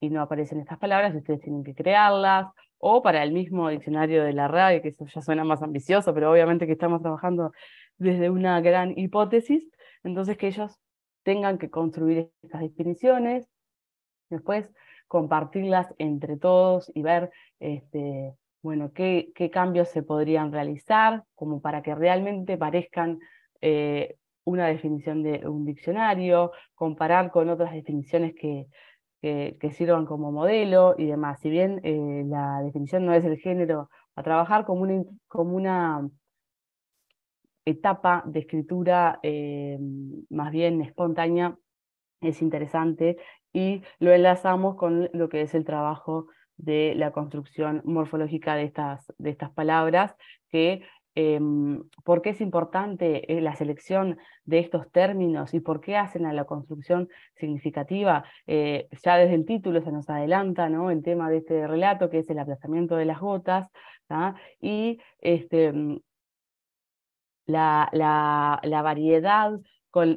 y no aparecen estas palabras, ustedes tienen que crearlas, o para el mismo diccionario de la radio, que eso ya suena más ambicioso, pero obviamente que estamos trabajando desde una gran hipótesis, entonces que ellos tengan que construir estas definiciones, después compartirlas entre todos y ver este, bueno, qué, cambios se podrían realizar como para que realmente parezcan eh, una definición de un diccionario, comparar con otras definiciones que, que, sirvan como modelo y demás. Si bien eh, la definición no es el género a trabajar como como una etapa de escritura eh, más bien espontánea es interesante y lo enlazamos con lo que es el trabajo de la construcción morfológica de estas, de estas palabras, que em, por qué es importante eh, la selección de estos términos y por qué hacen a la construcción significativa. Eh, ya desde el título se nos adelanta ¿no? el tema de este relato, que es el aplazamiento de las gotas, y este, la, la, variedad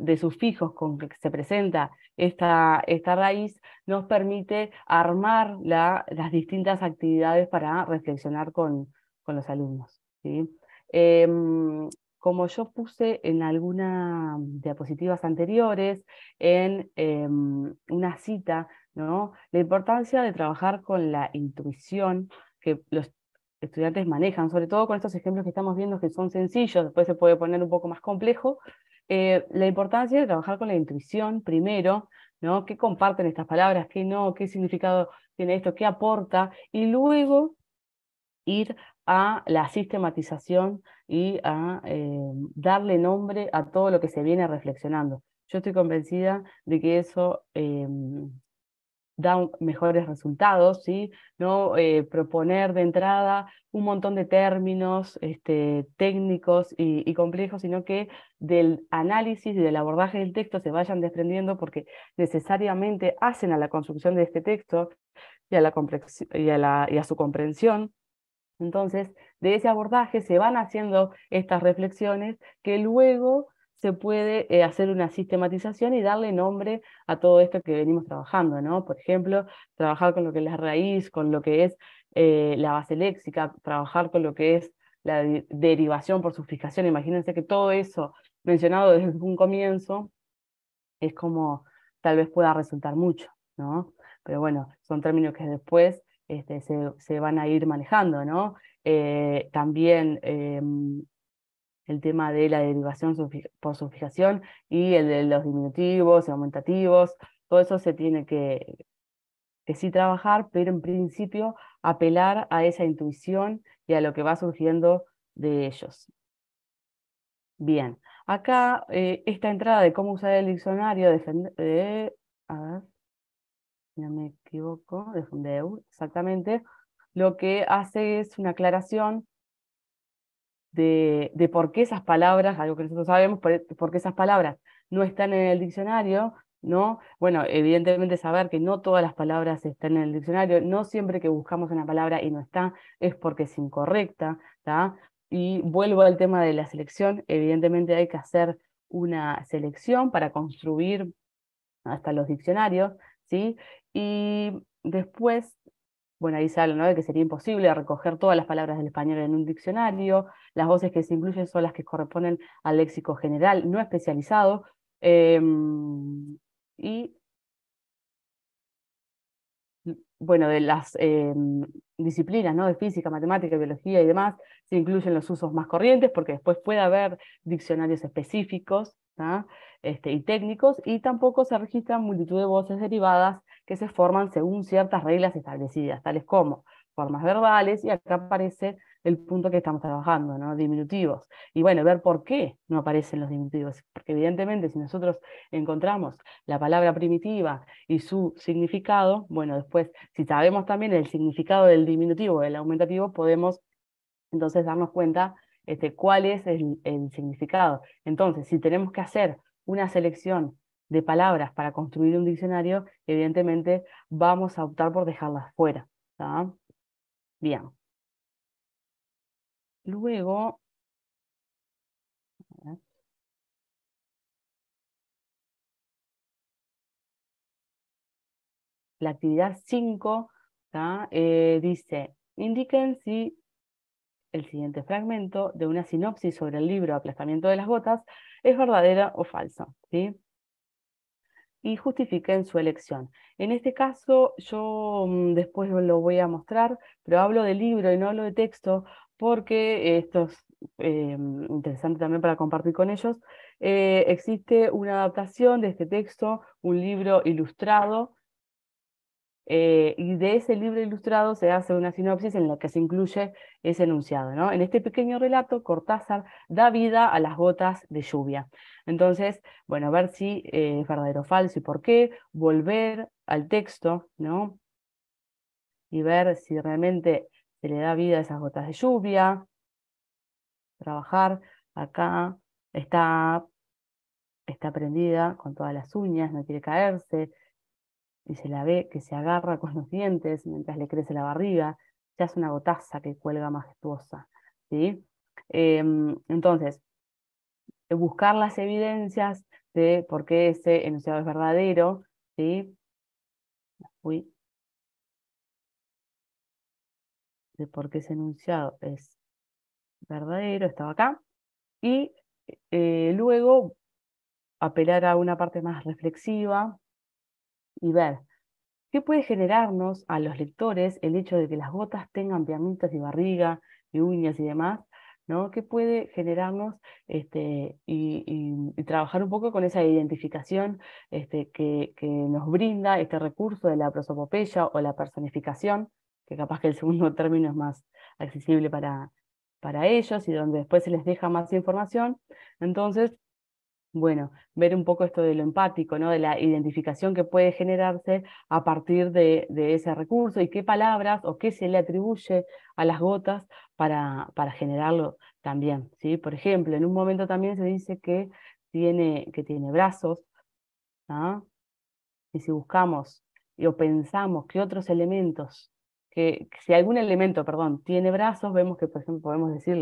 de sufijos con que se presenta esta, esta raíz nos permite armar la, las distintas actividades para reflexionar con, los alumnos. Em, como yo puse en algunas diapositivas anteriores, en em, una cita, ¿no? la importancia de trabajar con la intuición, que los estudiantes manejan, sobre todo con estos ejemplos que estamos viendo que son sencillos, después se puede poner un poco más complejo, eh, la importancia de trabajar con la intuición primero, ¿no? ¿Qué comparten estas palabras? ¿Qué no? ¿Qué significado tiene esto? ¿Qué aporta? Y luego ir a la sistematización y a eh, darle nombre a todo lo que se viene reflexionando. Yo estoy convencida de que eso eh, da mejores resultados, ¿sí? ¿No? Eh, proponer de entrada un montón de términos este, técnicos y, complejos, sino que del análisis y del abordaje del texto se vayan desprendiendo porque necesariamente hacen a la construcción de este texto y y a su comprensión. Entonces, de ese abordaje se van haciendo estas reflexiones que luego se puede eh, hacer una sistematización y darle nombre a todo esto que venimos trabajando, ¿no? Por ejemplo, trabajar con lo que es la raíz, con lo que es eh, la base léxica, trabajar con lo que es la derivación por sufijación. Imagínense que todo eso mencionado desde un comienzo es como tal vez pueda resultar mucho, ¿no? Pero bueno, son términos que después este, se, van a ir manejando, ¿no? Eh, también em, el tema de la derivación por sufijación y el de los diminutivos y aumentativos, todo eso se tiene que, que sí trabajar, pero en principio apelar a esa intuición y a lo que va surgiendo de ellos. Bien, acá eh, esta entrada de cómo usar el diccionario, de a ver, no me equivoco, fundeu exactamente, lo que hace es una aclaración de, por qué esas palabras, algo que nosotros sabemos, por, qué esas palabras no están en el diccionario, ¿no? Bueno, evidentemente saber que no todas las palabras están en el diccionario, no siempre que buscamos una palabra y no está, es porque es incorrecta, Y vuelvo al tema de la selección, evidentemente hay que hacer una selección para construir hasta los diccionarios, ¿sí? Y después bueno, ahí se habla de que sería imposible recoger todas las palabras del español en un diccionario, las voces que se incluyen son las que corresponden al léxico general, no especializado, em, y bueno, de las em, disciplinas ¿no? de física, matemática, biología y demás, se incluyen los usos más corrientes, porque después puede haber diccionarios específicos este, y técnicos, y tampoco se registran multitud de voces derivadas que se forman según ciertas reglas establecidas, tales como formas verbales, y acá aparece el punto que estamos trabajando, ¿no? Diminutivos. Y bueno, ver por qué no aparecen los diminutivos, porque evidentemente si nosotros encontramos la palabra primitiva y su significado, bueno, después si sabemos también el significado del diminutivo o del aumentativo, podemos entonces darnos cuenta este, cuál es el significado. Entonces, si tenemos que hacer una selección de palabras para construir un diccionario, evidentemente vamos a optar por dejarlas fuera. Bien. Luego, la actividad 5 eh, dice, indiquen si el siguiente fragmento de una sinopsis sobre el libro Aplastamiento de las botas es verdadera o falsa. ¿sí? y justifiquen su elección. En este caso, yo mm, después lo voy a mostrar, pero hablo de libro y no hablo de texto porque esto es eh, interesante también para compartir con ellos. Eh, existe una adaptación de este texto, un libro ilustrado eh, y de ese libro ilustrado se hace una sinopsis en la que se incluye ese enunciado. En este pequeño relato, Cortázar da vida a las gotas de lluvia. Entonces, bueno, a ver si eh, es verdadero o falso y por qué, volver al texto ¿no? y ver si realmente se le da vida a esas gotas de lluvia, trabajar acá, está, está prendida con todas las uñas, no quiere caerse, y se la ve que se agarra con los dientes mientras le crece la barriga, ya es una gotaza que cuelga majestuosa. ¿sí? Em, entonces, buscar las evidencias de por qué ese enunciado es verdadero. ¿sí? Uy. De por qué ese enunciado es verdadero, estaba acá. Y eh, luego apelar a una parte más reflexiva, y ver qué puede generarnos a los lectores el hecho de que las gotas tengan piamitas y barriga y uñas y demás, ¿no? ¿Qué puede generarnos este, y, trabajar un poco con esa identificación este, que, nos brinda este recurso de la prosopopeya o la personificación, que capaz que el segundo [laughs] término es más accesible para, para ellos y donde después se les deja más información. Entonces, bueno, ver un poco esto de lo empático, ¿no? de la identificación que puede generarse a partir de, ese recurso y qué palabras o qué se le atribuye a las gotas para, generarlo también. ¿sí? Por ejemplo, en un momento también se dice que tiene, que tiene brazos. ¿ah? Y si buscamos o pensamos que otros elementos, que, si algún elemento, perdón, tiene brazos, vemos que, por ejemplo, podemos decir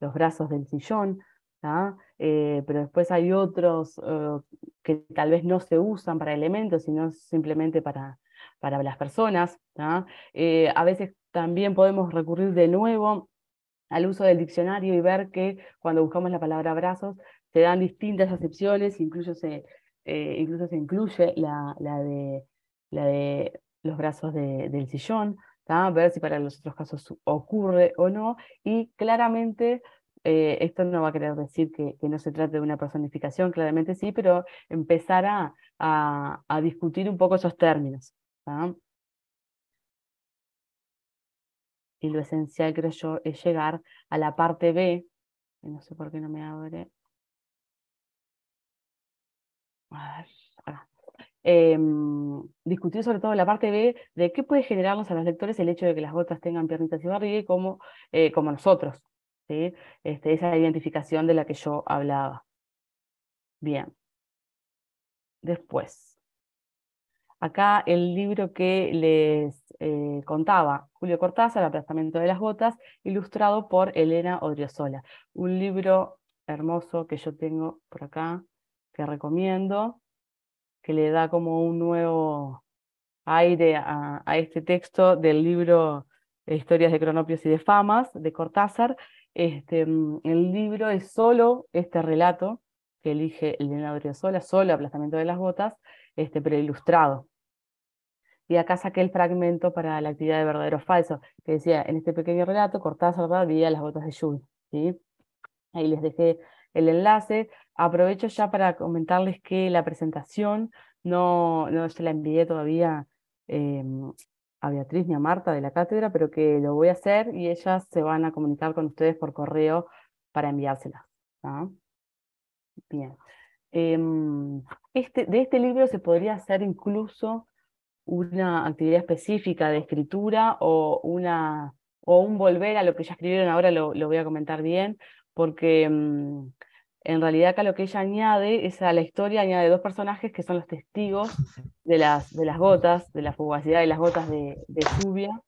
los brazos del sillón eh, pero después hay otros eh, que tal vez no se usan para elementos, sino simplemente para, las personas. Eh, a veces también podemos recurrir de nuevo al uso del diccionario y ver que cuando buscamos la palabra brazos se dan distintas acepciones, incluso se, incluye la, la, de, los brazos del sillón, ver si para los otros casos ocurre o no, y claramente eh, esto no va a querer decir que, no se trate de una personificación, claramente sí, pero empezar a, discutir un poco esos términos. Y lo esencial, creo yo, es llegar a la parte B, no sé por qué no me abre. A ver, em, discutir sobre todo la parte B de qué puede generarnos a los lectores el hecho de que las botas tengan piernitas y barriga eh, como nosotros, este, esa identificación de la que yo hablaba. Bien. Después. Acá el libro que les eh, contaba, Julio Cortázar, Aplastamiento de las Botas, ilustrado por Elena Odriozola. Un libro hermoso que yo tengo por acá, que recomiendo, que le da como un nuevo aire a este texto del libro eh, Historias de Cronopios y de Famas de Cortázar, este, mm, el libro es solo este relato que elige el Elena Sola, solo Aplastamiento de las Botas, este, pero ilustrado. Y acá saqué el fragmento para la actividad de verdadero falso, que decía, en este pequeño relato, cortás ¿verdad? vía las botas de Jules. Ahí les dejé el enlace. Aprovecho ya para comentarles que la presentación no, no se la envié todavía em, a Beatriz ni a Marta de la cátedra, pero que lo voy a hacer y ellas se van a comunicar con ustedes por correo para enviárselas. ¿ah? Bien. Em, este, de este libro se podría hacer incluso una actividad específica de escritura o, una, o un volver a lo que ya escribieron, ahora lo, voy a comentar bien, porque em, en realidad acá lo que ella añade es a la historia, añade dos personajes que son los testigos de las, de las gotas, de la fugacidad de las gotas de, lluvia.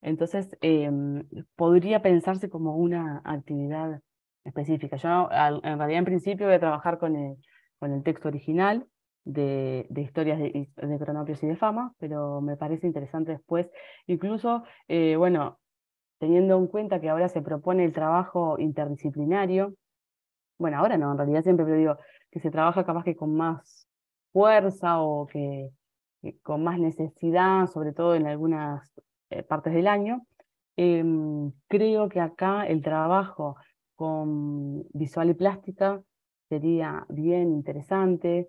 Entonces, em, podría pensarse como una actividad específica. Yo en realidad en principio voy a trabajar con el, texto original de, historias de, cronopios y de fama, pero me parece interesante después, incluso, eh, bueno, teniendo en cuenta que ahora se propone el trabajo interdisciplinario, bueno, ahora no, en realidad siempre, pero digo, que se trabaja capaz que con más fuerza o que, con más necesidad, sobre todo en algunas eh, partes del año. Em, creo que acá el trabajo con visual y plástica sería bien interesante.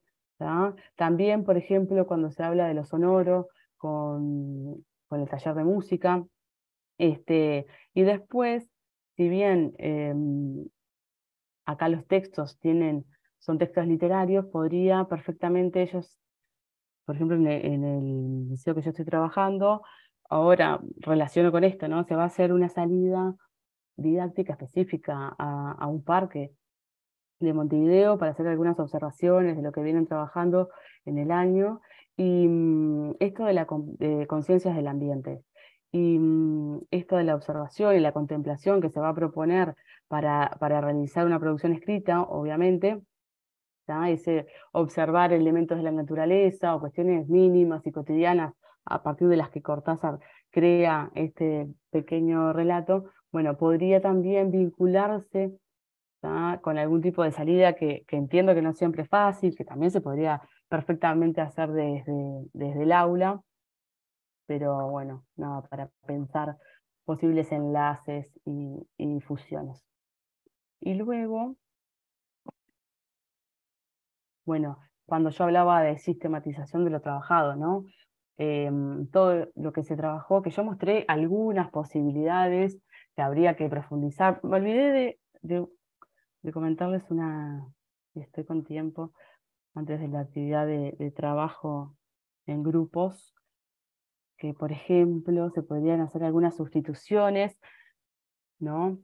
También, por ejemplo, cuando se habla de lo sonoro con, el taller de música. Este, y después, si bien em, acá los textos tienen, son textos literarios, podría perfectamente ellos, por ejemplo, en el, museo que yo estoy trabajando, ahora relaciono con esto, ¿no? Se va a hacer una salida didáctica específica a, un parque de Montevideo para hacer algunas observaciones de lo que vienen trabajando en el año y mm, esto de la conciencia conciencias del ambiente y mm, esto de la observación y la contemplación que se va a proponer para, realizar una producción escrita, obviamente, ese observar elementos de la naturaleza o cuestiones mínimas y cotidianas a partir de las que Cortázar crea este pequeño relato, bueno, podría también vincularse con algún tipo de salida que, entiendo que no siempre es fácil, que también se podría perfectamente hacer desde, desde el aula, pero bueno, nada, para pensar posibles enlaces y, y fusiones. Y luego, bueno, cuando yo hablaba de sistematización de lo trabajado, ¿no? Em, todo lo que se trabajó, que yo mostré algunas posibilidades que habría que profundizar. Me olvidé de, de, comentarles una, y estoy con tiempo, antes de la actividad de trabajo en grupos, que por ejemplo se podrían hacer algunas sustituciones, ¿no?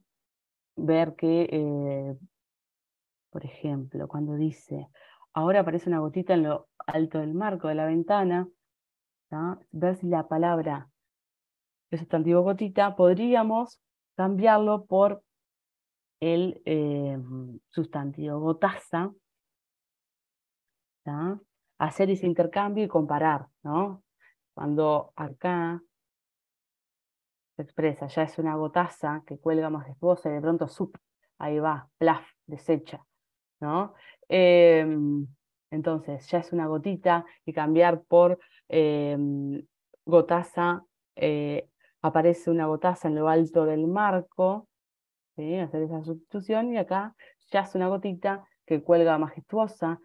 ver que, eh, por ejemplo, cuando dice, ahora aparece una gotita en lo alto del marco de la ventana, ver si la palabra, es sustantivo gotita, podríamos cambiarlo por el eh, sustantivo gotaza, hacer ese intercambio y comparar, ¿no? Cuando acá expresa, ya es una gotaza que cuelga majestuosa y de pronto, sup, ahí va, plaf, desecha, ¿no? Em, entonces, ya es una gotita y cambiar por em, gotaza, eh, aparece una gotaza en lo alto del marco, hacer esa sustitución y acá ya es una gotita que cuelga majestuosa,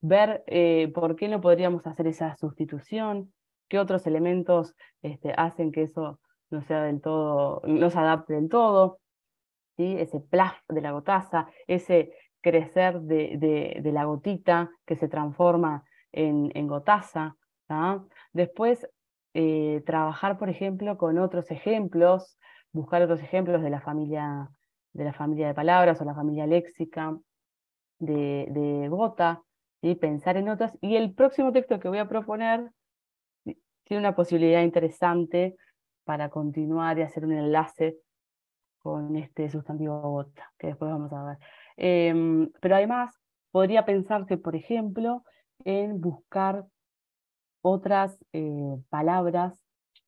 ver eh, por qué no podríamos hacer esa sustitución, qué otros elementos este, hacen que eso no sea del todo, no se adapte del todo, ese plaf de la gotaza, ese crecer de, la gotita que se transforma en, gotaza. Después, eh, trabajar, por ejemplo, con otros ejemplos, buscar otros ejemplos de la familia de, la familia de palabras o la familia léxica de, gota, y pensar en otras. Y el próximo texto que voy a proponer tiene una posibilidad interesante para continuar y hacer un enlace con este sustantivo bota, que después vamos a ver. Em, pero además, podría pensarse, por ejemplo, en buscar otras eh, palabras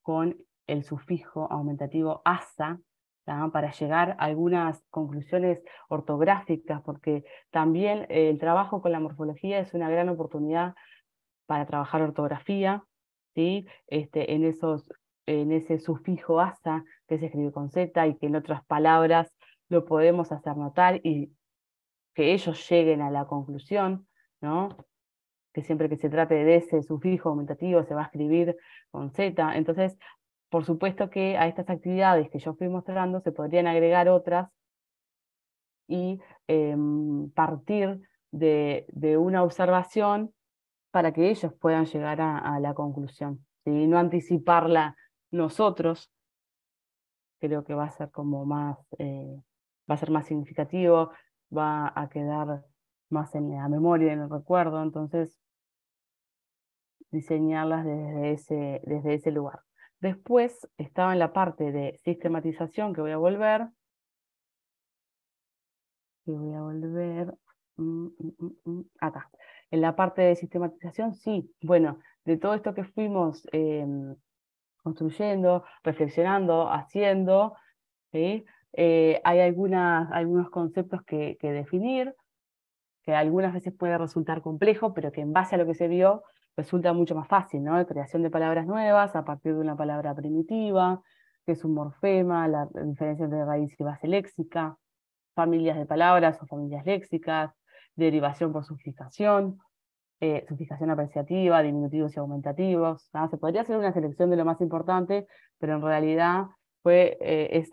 con el sufijo aumentativo asa para llegar a algunas conclusiones ortográficas, porque también eh, el trabajo con la morfología es una gran oportunidad para trabajar ortografía, ¿sí? este, en esos en ese sufijo asa que se escribe con Z y que en otras palabras lo podemos hacer notar y que ellos lleguen a la conclusión, ¿no? que siempre que se trate de ese sufijo aumentativo se va a escribir con Z. Entonces, por supuesto que a estas actividades que yo fui mostrando se podrían agregar otras y em, partir de, una observación para que ellos puedan llegar a, la conclusión, y no anticiparla nosotros, creo que va a ser como más, eh, va a ser más significativo, va a quedar más en la memoria, en el recuerdo, entonces diseñarlas desde ese, desde ese lugar. Después estaba en la parte de sistematización que voy a volver. Y voy a volver. Mm, mm, mm, acá. En la parte de sistematización, sí, bueno, de todo esto que fuimos em, construyendo, reflexionando, haciendo. Eh, hay algunos conceptos que, definir, que algunas veces puede resultar complejo, pero que en base a lo que se vio resulta mucho más fácil, ¿no? creación de palabras nuevas a partir de una palabra primitiva, que es un morfema, la diferencia entre raíz y base léxica, familias de palabras o familias léxicas, derivación por sufijación, eh, sufijación apreciativa, diminutivos y aumentativos. Se podría hacer una selección de lo más importante, pero en realidad fue, eh, es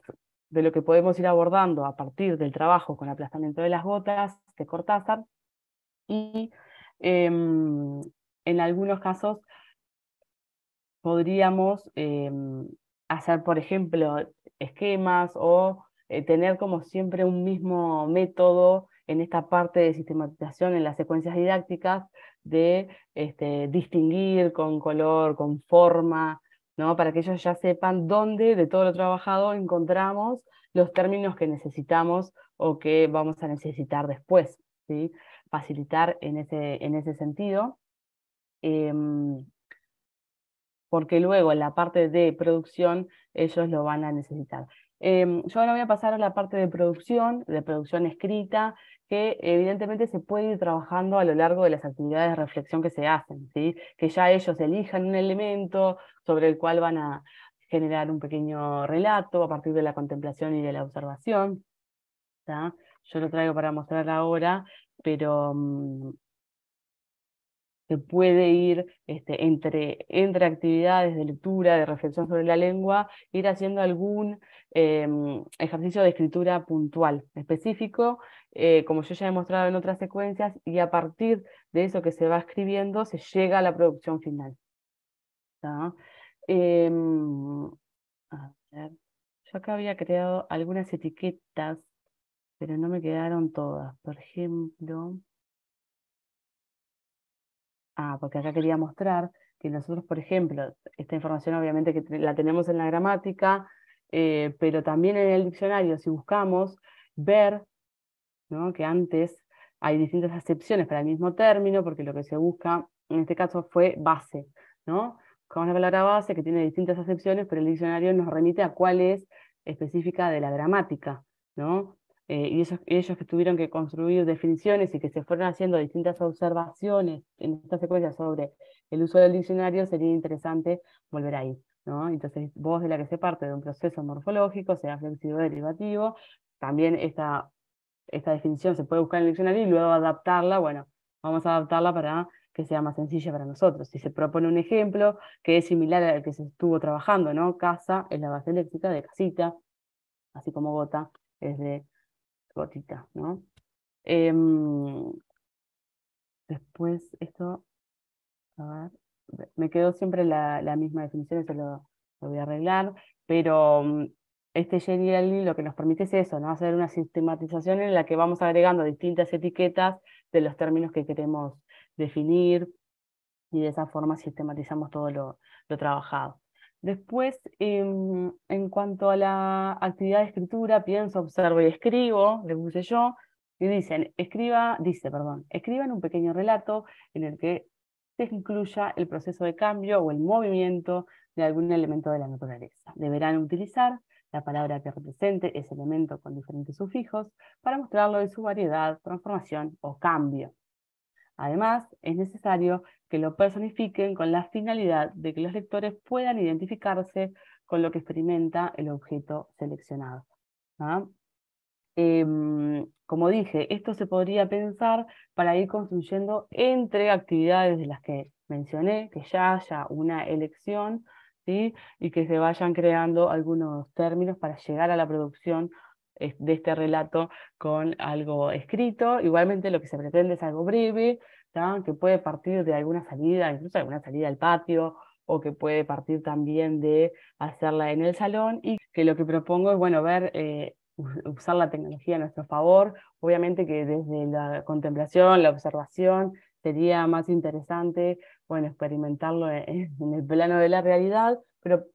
de lo que podemos ir abordando a partir del trabajo con aplastamiento de las gotas de Cortázar y em, en algunos casos podríamos em, hacer, por ejemplo, esquemas o eh, tener como siempre un mismo método en esta parte de sistematización en las secuencias didácticas de este, distinguir con color, con forma, ¿no? para que ellos ya sepan dónde de todo lo trabajado encontramos los términos que necesitamos o que vamos a necesitar después. Facilitar en ese, sentido. Em, porque luego en la parte de producción ellos lo van a necesitar. Em, yo ahora voy a pasar a la parte de producción, de producción escrita, que evidentemente se puede ir trabajando a lo largo de las actividades de reflexión que se hacen, ¿sí? que ya ellos elijan un elemento sobre el cual van a generar un pequeño relato a partir de la contemplación y de la observación. Yo lo traigo para mostrar ahora, pero mm, se puede ir este, entre, entre actividades de lectura, de reflexión sobre la lengua, ir haciendo algún em, ejercicio de escritura puntual, específico, eh, como yo ya he mostrado en otras secuencias, y a partir de eso que se va escribiendo, se llega a la producción final. Em, yo acá había creado algunas etiquetas, pero no me quedaron todas. Por ejemplo, Ah, porque acá quería mostrar que nosotros, por ejemplo, esta información obviamente que la tenemos en la gramática, eh, pero también en el diccionario, si buscamos ver, ¿no? que antes hay distintas acepciones para el mismo término, porque lo que se busca en este caso fue base, ¿no? Buscamos la palabra base que tiene distintas acepciones, pero el diccionario nos remite a cuál es específica de la gramática, ¿no? Eh, y, ellos, que tuvieron que construir definiciones y que se fueron haciendo distintas observaciones en esta secuencia sobre el uso del diccionario, sería interesante volver ahí. Entonces, voz de la que se parte de un proceso morfológico, sea flexivo derivativo, también esta, esta definición se puede buscar en el diccionario y luego adaptarla, bueno, vamos a adaptarla para que sea más sencilla para nosotros. Si se propone un ejemplo que es similar al que se estuvo trabajando, ¿no? Casa es la base eléctrica de casita, así como gota es de gotita, ¿no? Em, después, esto, a ver, me quedó siempre la, misma definición, eso lo, voy a arreglar, pero mm, este genial lo que nos permite es eso, ¿no? Hacer una sistematización en la que vamos agregando distintas etiquetas de los términos que queremos definir y de esa forma sistematizamos todo lo trabajado. Después, em, en cuanto a la actividad de escritura, pienso, observo y escribo, le puse yo, y dicen, escriba, dice, perdón, escriban un pequeño relato en el que se incluya el proceso de cambio o el movimiento de algún elemento de la naturaleza. Deberán utilizar la palabra que represente ese elemento con diferentes sufijos para mostrarlo en su variedad, transformación o cambio. Además, es necesario que lo personifiquen con la finalidad de que los lectores puedan identificarse con lo que experimenta el objeto seleccionado. ¿ah? Em, como dije, esto se podría pensar para ir construyendo entre actividades de las que mencioné, que ya haya una elección y que se vayan creando algunos términos para llegar a la producción de este relato con algo escrito. Igualmente lo que se pretende es algo breve, que puede partir de alguna salida, incluso alguna salida al patio, o que puede partir también de hacerla en el salón, y que lo que propongo es, bueno, ver... Eh, usar la tecnología a nuestro favor. Obviamente que desde la contemplación, la observación, sería más interesante, bueno, experimentarlo en el plano de la realidad, pero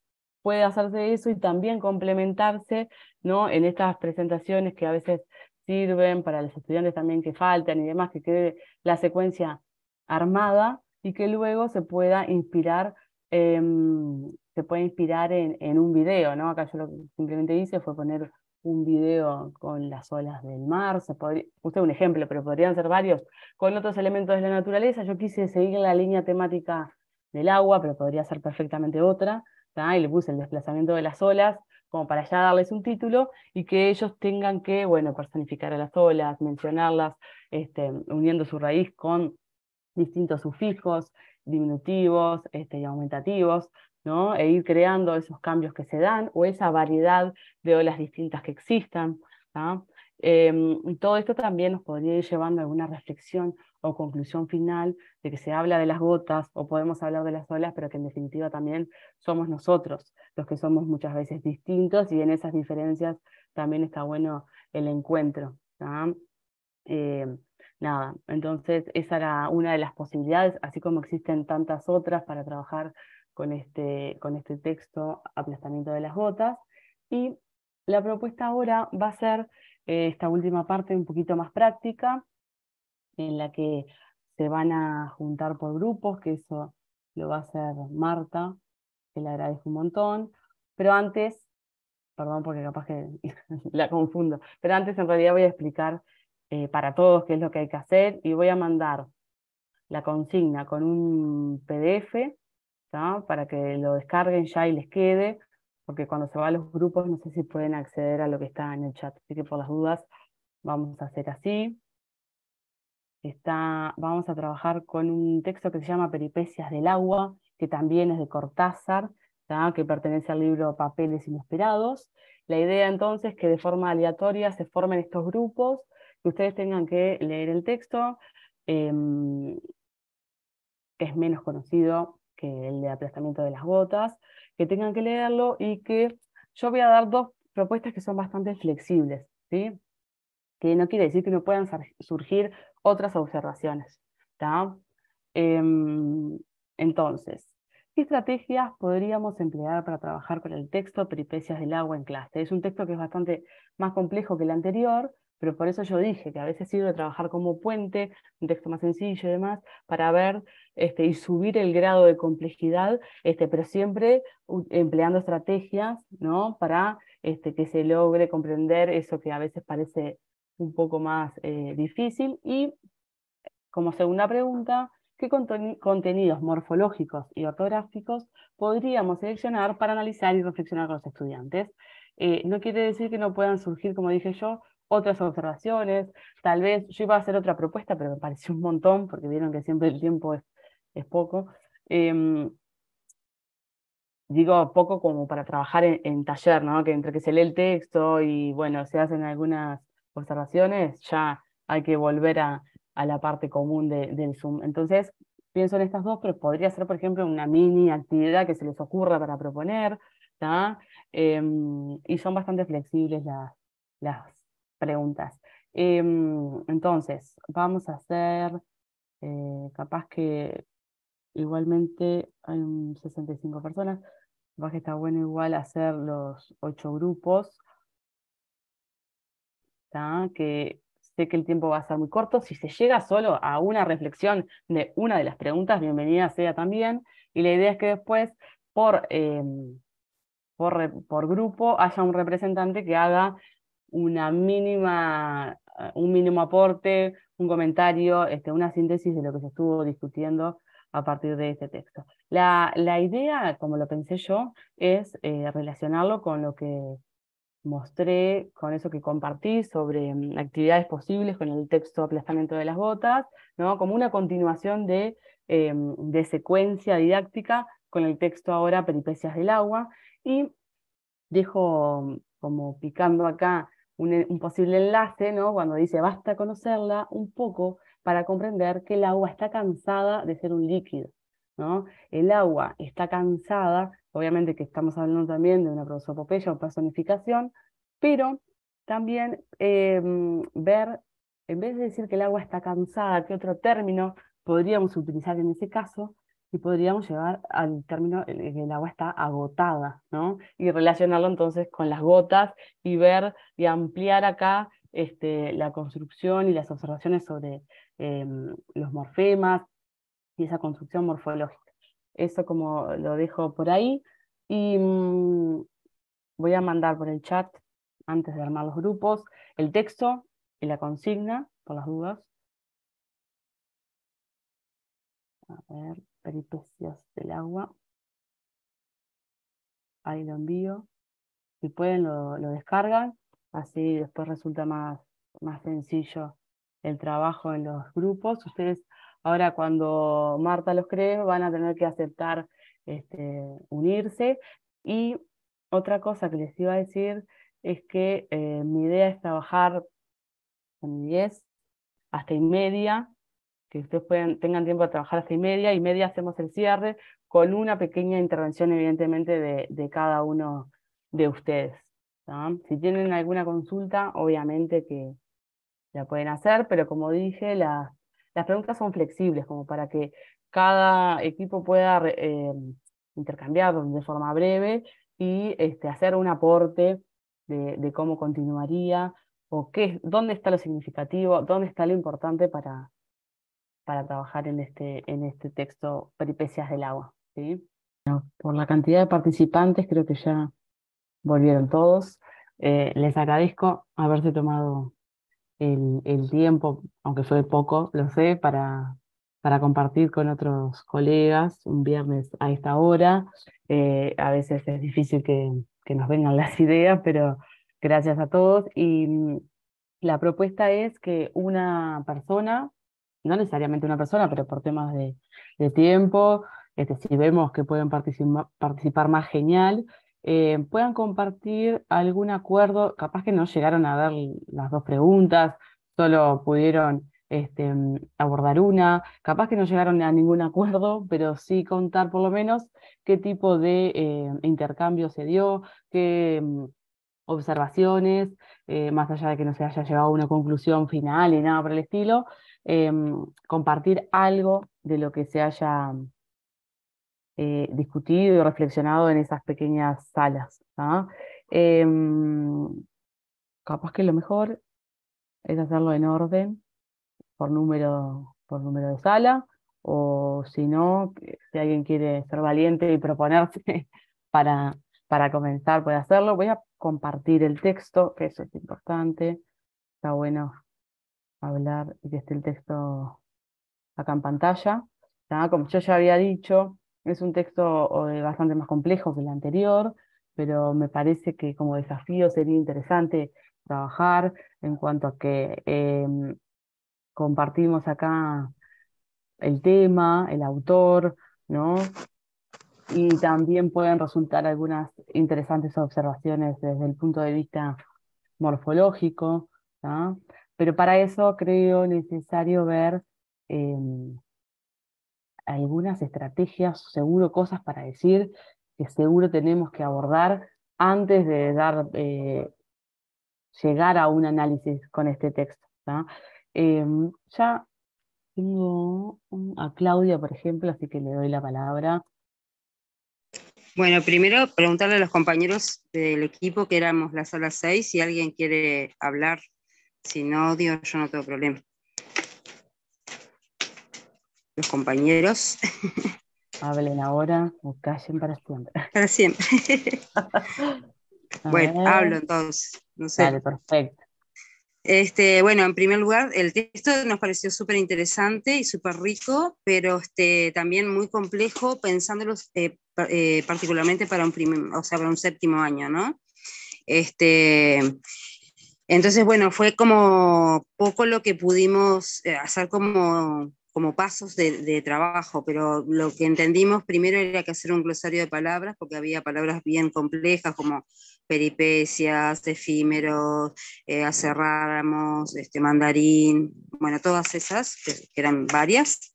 puede hacerse eso y también complementarse ¿no? en estas presentaciones que a veces sirven para los estudiantes también que faltan y demás, que quede la secuencia armada y que luego se pueda inspirar, em, se puede inspirar en, un video, ¿no? Acá yo lo que simplemente hice fue poner un video con las olas del mar, se podría, usted un ejemplo, pero podrían ser varios, con otros elementos de la naturaleza. Yo quise seguir la línea temática del agua, pero podría ser perfectamente otra y le puse el desplazamiento de las olas, como para ya darles un título, y que ellos tengan que, bueno, personificar a las olas, mencionarlas, este, uniendo su raíz con distintos sufijos, diminutivos este, y aumentativos, ¿no? e ir creando esos cambios que se dan o esa variedad de olas distintas que existan. Em, todo esto también nos podría ir llevando a alguna reflexión o conclusión final de que se habla de las gotas o podemos hablar de las olas, pero que en definitiva también somos nosotros los que somos muchas veces distintos y en esas diferencias también está bueno el encuentro. Eh, nada, entonces esa era una de las posibilidades, así como existen tantas otras para trabajar con este, este texto, aplastamiento de las gotas. Y la propuesta ahora va a ser eh, esta última parte un poquito más práctica, en la que se van a juntar por grupos, que eso lo va a hacer Marta, que le agradezco un montón. Pero antes, perdón porque capaz que [laughs] la confundo, pero antes en realidad voy a explicar eh, para todos qué es lo que hay que hacer y voy a mandar la consigna con un PDF para que lo descarguen ya y les quede, porque cuando se va a los grupos no sé si pueden acceder a lo que está en el chat, así que por las dudas vamos a hacer así. Está, vamos a trabajar con un texto que se llama Peripecias del agua, que también es de Cortázar, que pertenece al libro Papeles Inesperados. La idea entonces es que de forma aleatoria se formen estos grupos, que ustedes tengan que leer el texto, em, que es menos conocido que el de aplastamiento de las gotas, que tengan que leerlo y que yo voy a dar dos propuestas que son bastante flexibles, ¿sí? que no quiere decir que no puedan surgir otras observaciones. Em, entonces, ¿qué estrategias podríamos emplear para trabajar con el texto Peripecias del agua en clase? Es un texto que es bastante más complejo que el anterior, pero por eso yo dije que a veces sirve trabajar como puente, un texto más sencillo y demás, para ver este, y subir el grado de complejidad, este, pero siempre empleando estrategias ¿no? para este, que se logre comprender eso que a veces parece un poco más eh, difícil. Y como segunda pregunta, ¿qué contenidos morfológicos y ortográficos podríamos seleccionar para analizar y reflexionar con los estudiantes? Eh, no quiere decir que no puedan surgir, como dije yo, otras observaciones, tal vez yo iba a hacer otra propuesta, pero me pareció un montón, porque vieron que siempre el tiempo es, es poco. Em, digo poco como para trabajar en, en, taller, ¿no? Que entre que se lee el texto y bueno, se hacen algunas observaciones, ya hay que volver a, la parte común del Zoom. Entonces, pienso en estas dos, pero podría ser, por ejemplo, una mini actividad que se les ocurra para proponer, em, y son bastante flexibles las, preguntas. Em, entonces, vamos a hacer, eh, capaz que igualmente hay 65 personas, capaz que está bueno igual hacer los ocho grupos que sé que el tiempo va a ser muy corto. Si se llega solo a una reflexión de una de las preguntas, bienvenida sea también. Y la idea es que después, por, eh, por, grupo, haya un representante que haga una mínima, eh, un mínimo aporte, un comentario, este, una síntesis de lo que se estuvo discutiendo a partir de este texto. La, idea, como lo pensé yo, es eh, relacionarlo con lo que mostré con eso que compartí sobre mm, actividades posibles con el texto Aplastamiento de las Botas, ¿no? como una continuación de, em, de secuencia didáctica con el texto ahora Peripecias del Agua, y dejo como picando acá eh, un, posible enlace, ¿no? cuando dice basta conocerla un poco para comprender que el agua está cansada de ser un líquido. El agua está cansada, obviamente que estamos hablando también de una prosopopeya o personificación, pero también eh, ver, en vez de decir que el agua está cansada, ¿qué otro término podríamos utilizar en ese caso? Y podríamos llevar al término que el, agua está agotada, ¿no? Y relacionarlo entonces con las gotas y ver y ampliar acá este, la construcción y las observaciones sobre em, los morfemas, y esa construcción morfológica. Eso como lo dejo por ahí. Y mm, voy a mandar por el chat, antes de armar los grupos, el texto y la consigna, por las dudas. A ver, peripecias del agua. Ahí lo envío. Si pueden, lo, descargan. Así después resulta más, más sencillo el trabajo en los grupos. Ustedes Ahora cuando Marta los cree, van a tener que aceptar este, unirse. Y otra cosa que les iba a decir es que eh, mi idea es trabajar con 10 hasta y media, que ustedes puedan, tengan tiempo de trabajar hasta y media, y media hacemos el cierre con una pequeña intervención evidentemente de, cada uno de ustedes. Si tienen alguna consulta, obviamente que la pueden hacer, pero como dije, las las preguntas son flexibles, como para que cada equipo pueda eh, intercambiar de forma breve y este, hacer un aporte de, cómo continuaría o qué, dónde está lo significativo, dónde está lo importante para, trabajar en este, en este texto Peripecias del Agua. ¿sí? por la cantidad de participantes, creo que ya volvieron todos. Eh, les agradezco haberse tomado el, tiempo, aunque fue poco, lo sé, para, para compartir con otros colegas un viernes a esta hora. Eh, a veces es difícil que, nos vengan las [laughs] ideas, pero gracias a todos. Y mm, la propuesta es que una persona, no necesariamente una persona, pero por temas de, tiempo, este, si vemos que pueden participar más, genial, eh, puedan compartir algún acuerdo, capaz que no llegaron a ver las dos preguntas, solo pudieron este, mm, abordar una, capaz que no llegaron a ningún acuerdo, pero sí contar por lo menos qué tipo de eh, intercambio se dio, qué mm, observaciones, eh, más allá de que no se haya llegado a una conclusión final y nada por el estilo, em, compartir algo de lo que se haya eh, discutido y reflexionado en esas pequeñas salas. ¿ah? Em, capaz que lo mejor es hacerlo en orden, por número, por número de sala, o si no, si alguien quiere ser valiente y proponerse [laughs] para, para comenzar, puede hacerlo. Voy a compartir el texto, que eso es importante. Está bueno hablar y que esté el texto acá en pantalla. ¿ah? Como yo ya había dicho, es un texto eh, bastante más complejo que el anterior, pero me parece que como desafío sería interesante trabajar en cuanto a que em, compartimos acá el tema, el autor, ¿no? Y también pueden resultar algunas interesantes observaciones desde el punto de vista morfológico, Pero para eso creo necesario ver em, algunas estrategias, seguro cosas para decir que seguro tenemos que abordar antes de dar, eh, llegar a un análisis con este texto. Em, ya tengo a Claudia, por ejemplo, así que le doy la palabra. Bueno, primero preguntarle a los compañeros del equipo que éramos la sala 6 si alguien quiere hablar. Si no, Dios, yo no tengo problema los compañeros. [laughs] Hablen ahora o callen para siempre. [laughs] Para siempre. [laughs] bueno, hablo entonces. Vale, perfecto. Este, bueno, en primer lugar, el texto nos pareció súper interesante y súper rico, pero este, también muy complejo, pensándolo eh, eh, particularmente para un, primer, o sea, un séptimo año, ¿no? Este, entonces, bueno, fue como poco lo que pudimos eh, hacer como como pasos de, trabajo, pero lo que entendimos primero era que hacer un glosario de palabras, porque había palabras bien complejas como peripecias, efímeros, eh, este, mandarín, bueno, todas esas, que, eran varias.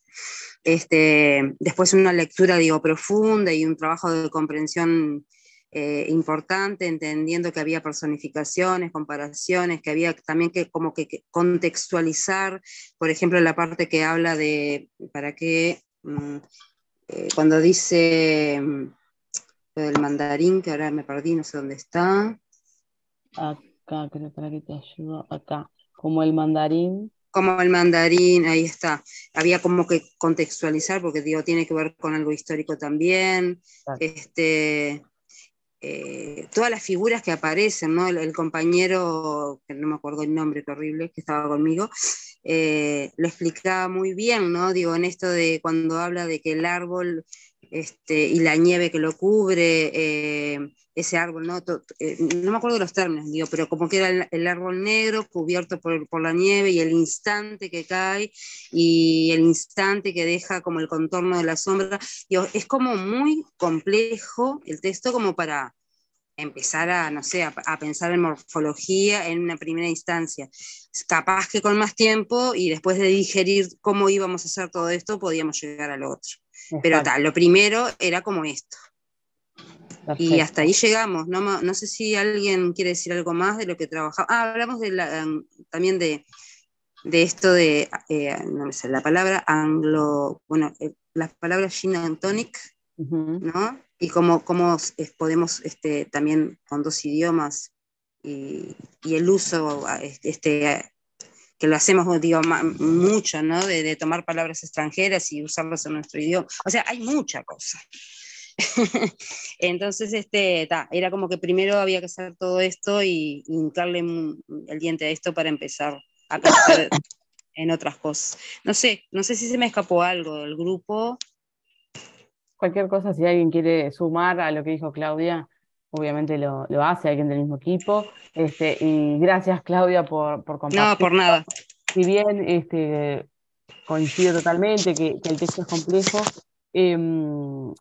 Este, después una lectura, digo, profunda y un trabajo de comprensión eh, importante, entendiendo que había personificaciones, comparaciones, que había también que como que, contextualizar, por ejemplo, la parte que habla de, ¿para qué? Mm, eh, cuando dice mm, el mandarín, que ahora me perdí, no sé dónde está. Acá, creo para que te ayudo, acá, como el mandarín como el mandarín, ahí está. Había como que contextualizar, porque digo, tiene que ver con algo histórico también. Este, eh, todas las figuras que aparecen, ¿no? El, compañero, que no me acuerdo el nombre, terrible horrible, que estaba conmigo, eh, lo explicaba muy bien, ¿no? Digo, en esto de cuando habla de que el árbol este, y la nieve que lo cubre, eh, ese árbol, ¿no? Eh, no me acuerdo los términos, digo, pero como que era el, árbol negro cubierto por, la nieve y el instante que cae y el instante que deja como el contorno de la sombra. es como muy complejo el texto como para empezar a, no sé, a, a, pensar en morfología en una primera instancia. Capaz que con más tiempo y después de digerir cómo íbamos a hacer todo esto, podíamos llegar al otro. Pero tal, lo primero era como esto. Y hasta ahí llegamos. No, sé si alguien quiere decir algo más de lo que trabajaba. Ah, hablamos de la, también de, de esto de, eh, no sé, la palabra anglo, bueno, la eh, las palabras and tonic, ¿no? Y cómo, cómo podemos este, también con dos idiomas y, y el uso este, que lo hacemos, mucho, ¿no? De, tomar palabras extranjeras y usarlas en nuestro idioma. O sea, hay mucha cosa. [laughs] Entonces, este, era como que primero había que hacer todo esto y, y el diente a esto para empezar a pensar en otras cosas. No sé, no sé si se me escapó algo del grupo. Cualquier cosa, si alguien quiere sumar a lo que dijo Claudia, obviamente lo, hace alguien del mismo equipo. Este, y gracias, Claudia, por, por compartir. No, por nada. Si bien este, coincido totalmente que, el texto es complejo, em,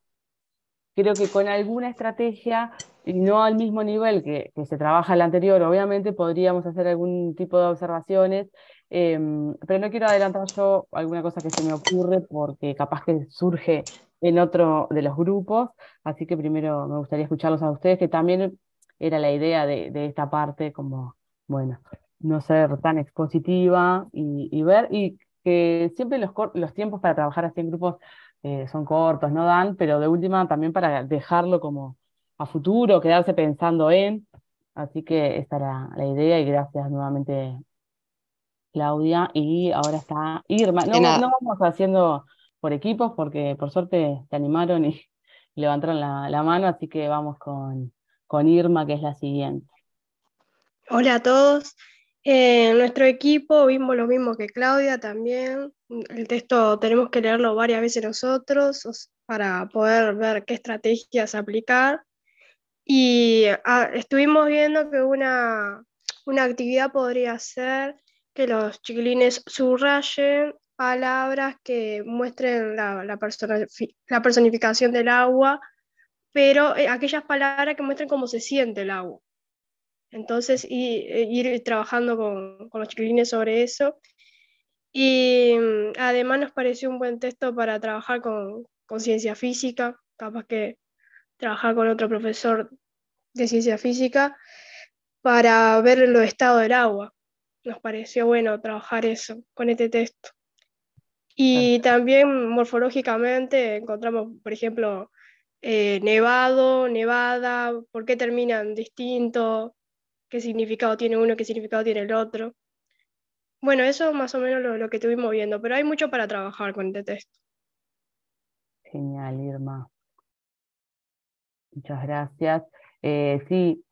creo que con alguna estrategia, y no al mismo nivel que, se trabaja el anterior, obviamente podríamos hacer algún tipo de observaciones, em, pero no quiero adelantar yo alguna cosa que se me ocurre porque capaz que surge en otro de los grupos, así que primero me gustaría escucharlos a ustedes, que también era la idea de, esta parte, como, bueno, no ser tan expositiva y, ver, y que siempre los, los tiempos para trabajar así en grupos eh, son cortos, no dan, pero de última también para dejarlo como a futuro, quedarse pensando en, así que esta era la idea y gracias nuevamente Claudia, y ahora está Irma. no vamos haciendo por equipos, porque por suerte te animaron y [laughs] levantaron la, mano, así que vamos con, Irma, que es la siguiente. Hola a todos. en eh, nuestro equipo vimos lo mismo que Claudia también. El texto tenemos que leerlo varias veces nosotros para poder ver qué estrategias aplicar. Y ah, estuvimos viendo que una, una actividad podría ser que los chiquilines subrayen palabras que muestren la, personificación del agua, pero eh, aquellas palabras que muestren cómo se siente el agua. Entonces, y, eh, ir trabajando con, los chiquilines sobre eso. Y mm, además nos pareció un buen texto para trabajar con, conciencia ciencia física, capaz que trabajar con otro profesor de ciencia física para ver lo estado del agua. Nos pareció bueno trabajar eso con este texto. Y también morfológicamente encontramos, por ejemplo, eh, nevado, nevada, por qué terminan distinto, qué significado tiene uno, qué significado tiene el otro. Bueno, eso más o menos lo, que estuvimos viendo, pero hay mucho para trabajar con este texto. Genial, Irma. Muchas gracias. Eh, sí,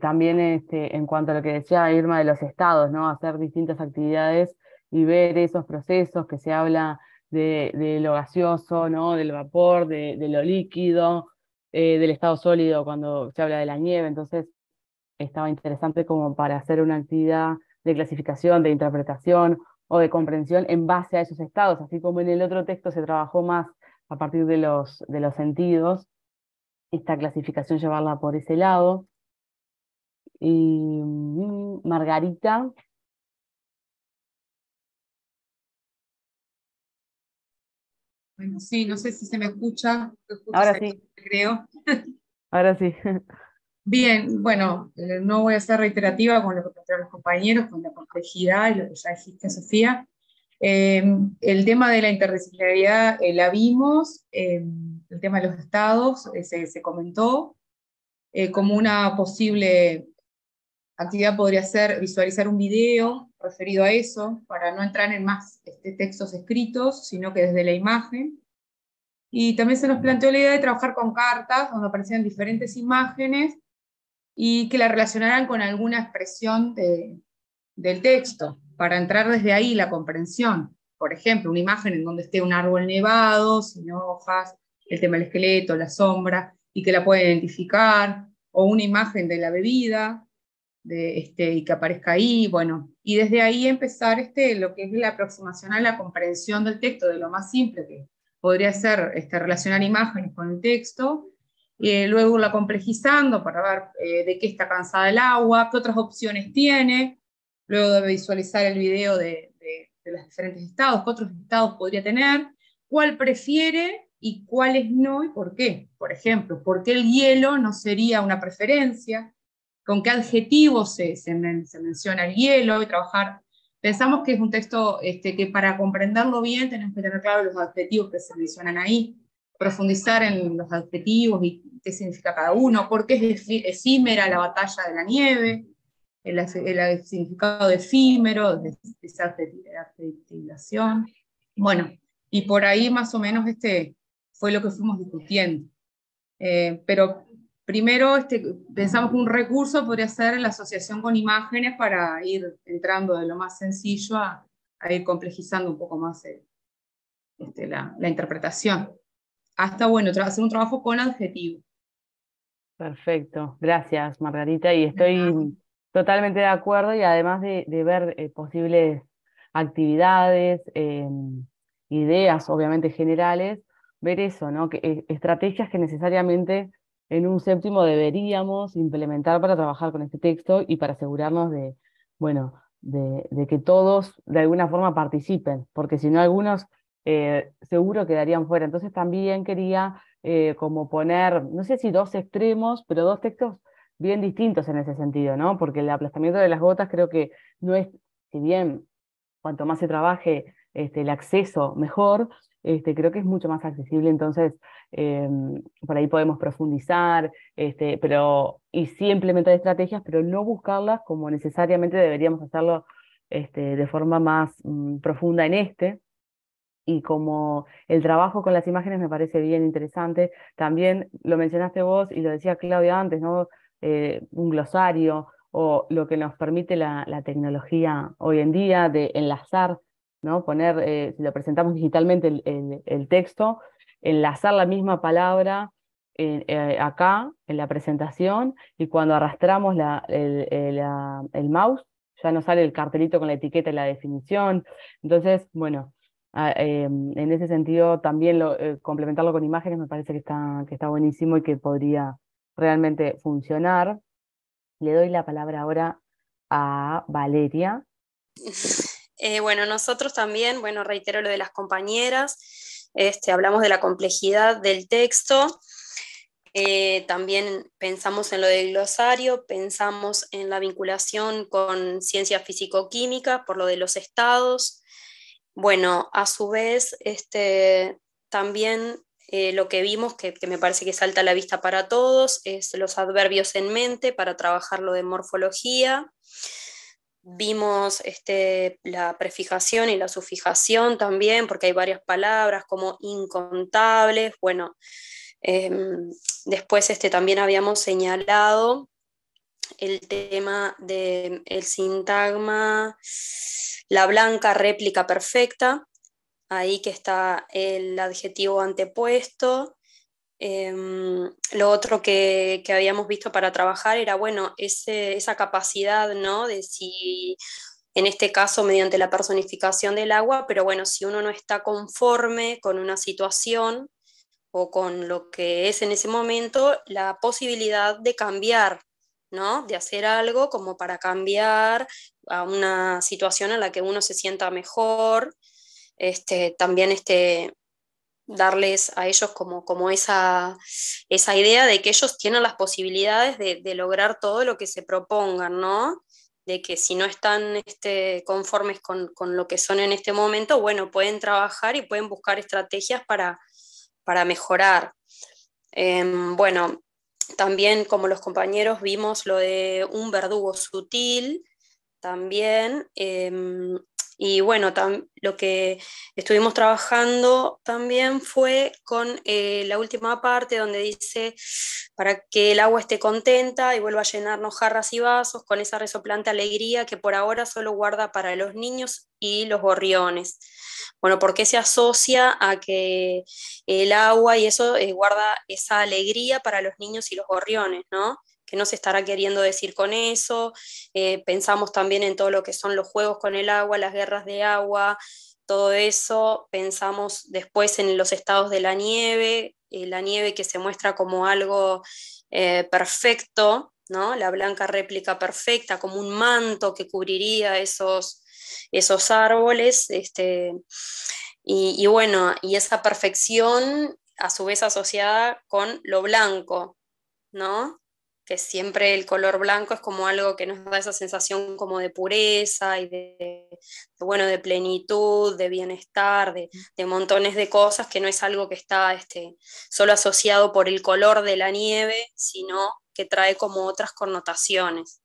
también este, en cuanto a lo que decía Irma de los estados, ¿no? Hacer distintas actividades y ver esos procesos que se habla de, lo gaseoso, ¿no? del vapor, de, lo líquido, eh, del estado sólido cuando se habla de la nieve. Entonces, estaba interesante como para hacer una actividad de clasificación, de interpretación o de comprensión en base a esos estados, así como en el otro texto se trabajó más a partir de los, de los sentidos, esta clasificación llevarla por ese lado. Y mm, Margarita sí, no sé si se me escucha. Ahora sí. Creo. Ahora sí. Bien, bueno, eh, no voy a ser reiterativa con lo que plantearon los compañeros, con la complejidad y lo que ya dijiste, Sofía. Em, el tema de la interdisciplinaridad eh, la vimos, em, el tema de los estados eh, se, se comentó como una posible actividad podría ser visualizar un video referido a eso, para no entrar en más este, textos escritos, sino que desde la imagen. Y también se nos planteó la idea de trabajar con cartas, donde aparecían diferentes imágenes y que la relacionaran con alguna expresión del texto, para entrar desde ahí la comprensión. Por ejemplo, una imagen en donde esté un árbol nevado, sin hojas, el tema del esqueleto, la sombra, y que la pueda identificar, o una imagen de la bebida, este, y que aparezca ahí, bueno, y desde ahí empezar este, lo que es la aproximación a la comprensión del texto, de lo más simple que podría ser este, relacionar imágenes con el texto, y eh, luego la complejizando para ver eh, de qué está cansada el agua, qué otras opciones tiene, luego de visualizar el video de, de, de los diferentes estados, qué otros estados podría tener, cuál prefiere y cuáles no y por qué. Por ejemplo, ¿por qué el hielo no sería una preferencia? con qué adjetivos se, menciona el hielo y trabajar. Pensamos que es un texto este, que para comprenderlo bien tenemos que tener claro los adjetivos que se mencionan ahí, profundizar en los adjetivos y qué significa cada uno, por qué es efímera la batalla de la nieve, el, significado de efímero, de, esa adjetivación. Bueno, y por ahí más o menos este fue lo que fuimos discutiendo. Eh, pero Primero, este, pensamos que un recurso podría ser la asociación con imágenes para ir entrando de lo más sencillo a, ir complejizando un poco más eh, este, la, interpretación. Hasta, bueno, hacer un trabajo con adjetivos. Perfecto, gracias Margarita. Y estoy totalmente de acuerdo y además de, ver eh, posibles actividades, eh, ideas obviamente generales, ver eso, ¿no? Que, estrategias que necesariamente en un séptimo deberíamos implementar para trabajar con este texto y para asegurarnos de, bueno, de, que todos de alguna forma participen, porque si no algunos eh, seguro quedarían fuera. Entonces también quería eh, como poner, no sé si dos extremos, pero dos textos bien distintos en ese sentido, ¿no? Porque el aplastamiento de las gotas creo que no es, si bien cuanto más se trabaje este, el acceso mejor, este, creo que es mucho más accesible, entonces em, por ahí podemos profundizar este, pero, y sí implementar estrategias, pero no buscarlas como necesariamente deberíamos hacerlo este, de forma más mm, profunda en este. Y como el trabajo con las imágenes me parece bien interesante, también lo mencionaste vos y lo decía Claudia antes, ¿no? Eh, un glosario o lo que nos permite la, la tecnología hoy en día de enlazar ¿no? Poner, eh, si lo presentamos digitalmente el, texto, enlazar la misma palabra eh, eh, acá en la presentación y cuando arrastramos la, ah, el, mouse ya nos sale el cartelito con la etiqueta y la definición. Entonces, bueno, ah, en ese sentido también lo, complementarlo con imágenes me parece que está, que está buenísimo y que podría realmente funcionar. Le doy la palabra ahora a Valeria. [laughs] Eh, bueno, nosotros también, bueno, reitero lo de las compañeras, este, hablamos de la complejidad del texto, eh, también pensamos en lo del glosario, pensamos en la vinculación con ciencia físico química por lo de los estados. Bueno, a su vez, este, también eh, lo que vimos, que, me parece que salta a la vista para todos, es los adverbios en mente para trabajar lo de morfología. Vimos este, la prefijación y la sufijación también, porque hay varias palabras como incontables. Bueno, em, después este, también habíamos señalado el tema del el sintagma, la blanca réplica perfecta, ahí que está el adjetivo antepuesto, Em, lo otro que, habíamos visto para trabajar era, bueno, esa capacidad, ¿no? De si, en este caso, mediante la personificación del agua, pero bueno, si uno no está conforme con una situación o con lo que es en ese momento, la posibilidad de cambiar, ¿no? De hacer algo como para cambiar a una situación en la que uno se sienta mejor. Este, también este, darles a ellos como, como esa, esa, idea de que ellos tienen las posibilidades de, lograr todo lo que se propongan, ¿no? De que si no están este, conformes con, lo que son en este momento, bueno, pueden trabajar y pueden buscar estrategias para, mejorar. Em, bueno, también como los compañeros vimos lo de un verdugo sutil, también. Em, y bueno, lo que estuvimos trabajando también fue con eh, la última parte donde dice, para que el agua esté contenta y vuelva a llenarnos jarras y vasos con esa resoplante alegría que por ahora solo guarda para los niños y los gorriones. Bueno, porque se asocia a que el agua y eso eh, guarda esa alegría para los niños y los gorriones, ¿no? que se estará queriendo decir con eso. Eh, pensamos también en todo lo que son los juegos con el agua, las guerras de agua, todo eso. Pensamos después en los estados de la nieve, eh, la nieve que se muestra como algo eh, perfecto, ¿no? la blanca réplica perfecta, como un manto que cubriría esos, esos árboles. Este, y, y bueno, y esa perfección a su vez asociada con lo blanco, ¿no? que siempre el color blanco es como algo que nos da esa sensación como de pureza y de, bueno, de plenitud, de bienestar, de, montones de cosas, que no es algo que está este, solo asociado por el color de la nieve, sino que trae como otras connotaciones.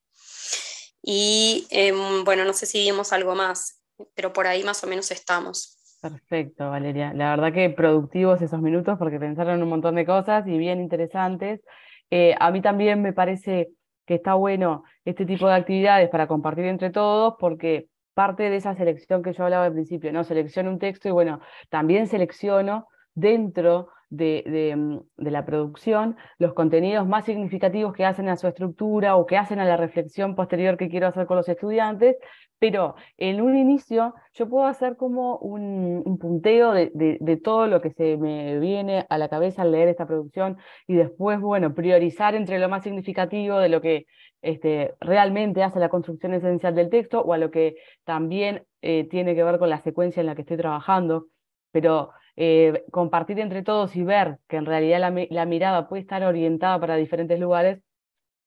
Y em, bueno, no sé si vimos algo más, pero por ahí más o menos estamos. Perfecto, Valeria. La verdad que productivos esos minutos porque pensaron un montón de cosas y bien interesantes. Eh, a mí también me parece que está bueno este tipo de actividades para compartir entre todos, porque parte de esa selección que yo hablaba al principio, ¿no? Selecciono un texto y bueno, también selecciono dentro de, mm, la producción los contenidos más significativos que hacen a su estructura o que hacen a la reflexión posterior que quiero hacer con los estudiantes, pero en un inicio yo puedo hacer como un, punteo de, todo lo que se me viene a la cabeza al leer esta producción y después, bueno, priorizar entre lo más significativo de lo que este, realmente hace la construcción esencial del texto o a lo que también eh, tiene que ver con la secuencia en la que estoy trabajando. Pero eh, compartir entre todos y ver que en realidad la mirada puede estar orientada para diferentes lugares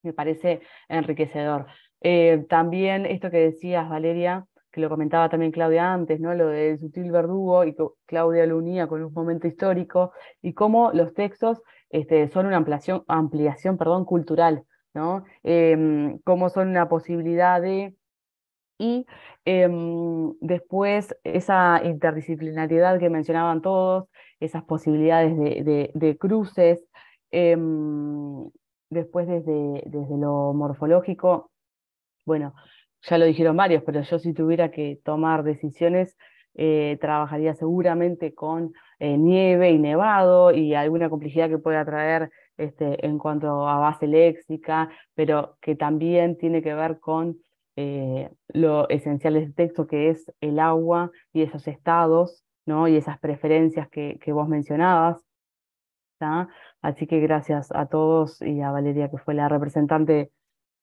me parece enriquecedor. Eh, también esto que decías, Valeria, que lo comentaba también Claudia antes, Lo del sutil verdugo, y que Claudia lo unía con un momento histórico, y cómo los textos este, son una ampliación, perdón, cultural, ¿no? Em, cómo son una posibilidad de. Y em, después esa interdisciplinariedad que mencionaban todos, esas posibilidades de, cruces, em, después desde lo morfológico, bueno, ya lo dijeron varios, pero yo si tuviera que tomar decisiones, eh, trabajaría seguramente con eh, nieve y nevado y alguna complejidad que pueda traer este, en cuanto a base léxica, pero que también tiene que ver con eh, lo esencial del texto, que es el agua y esos estados ¿no? y esas preferencias que, vos mencionabas. Así que gracias a todos y a Valeria, que fue la representante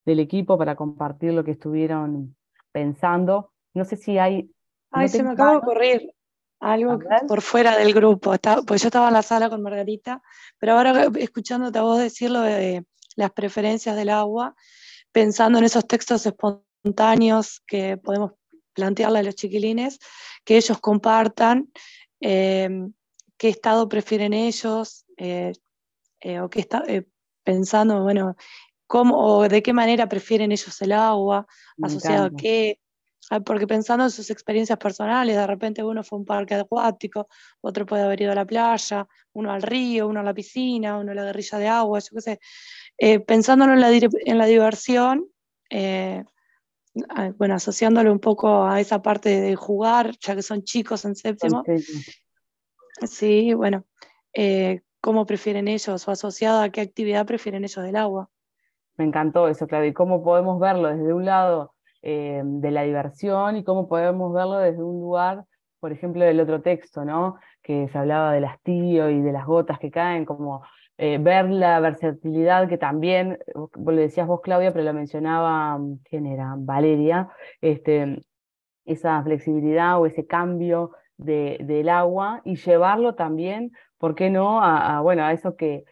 del equipo para compartir lo que estuvieron pensando. No sé si hay... Ay, se me acaba de ocurrir algo por fuera del grupo. pues yo estaba en la sala con Margarita, pero ahora escuchándote a vos decirlo de las preferencias del agua, pensando en esos textos espontáneos que podemos plantearle a los chiquilines, que ellos compartan em, qué estado prefieren ellos, eh, eh, o qué está eh, pensando, bueno, cómo o de qué manera prefieren ellos el agua, asociado a qué. Ah, porque pensando en sus experiencias personales, de repente uno fue a un parque acuático, otro puede haber ido a la playa, uno al río, uno a la piscina, uno a la guerrilla de agua, yo qué sé. Eh, pensándolo en la, diversión, eh, bueno, asociándolo un poco a esa parte de jugar, ya que son chicos en séptimo. Sí, bueno, eh, ¿cómo prefieren ellos o asociado a qué actividad prefieren ellos del agua? Me encantó eso, Claudia. Y cómo podemos verlo desde un lado eh, de la diversión y cómo podemos verlo desde un lugar, por ejemplo, del otro texto, ¿no? Que se hablaba del hastío y de las gotas que caen, como eh, ver la versatilidad que también, vos, lo decías vos, Claudia, pero lo mencionaba, mm, ¿quién era? Valeria, este, esa flexibilidad o ese cambio de, del agua y llevarlo también, ¿por qué no?, bueno, a eso que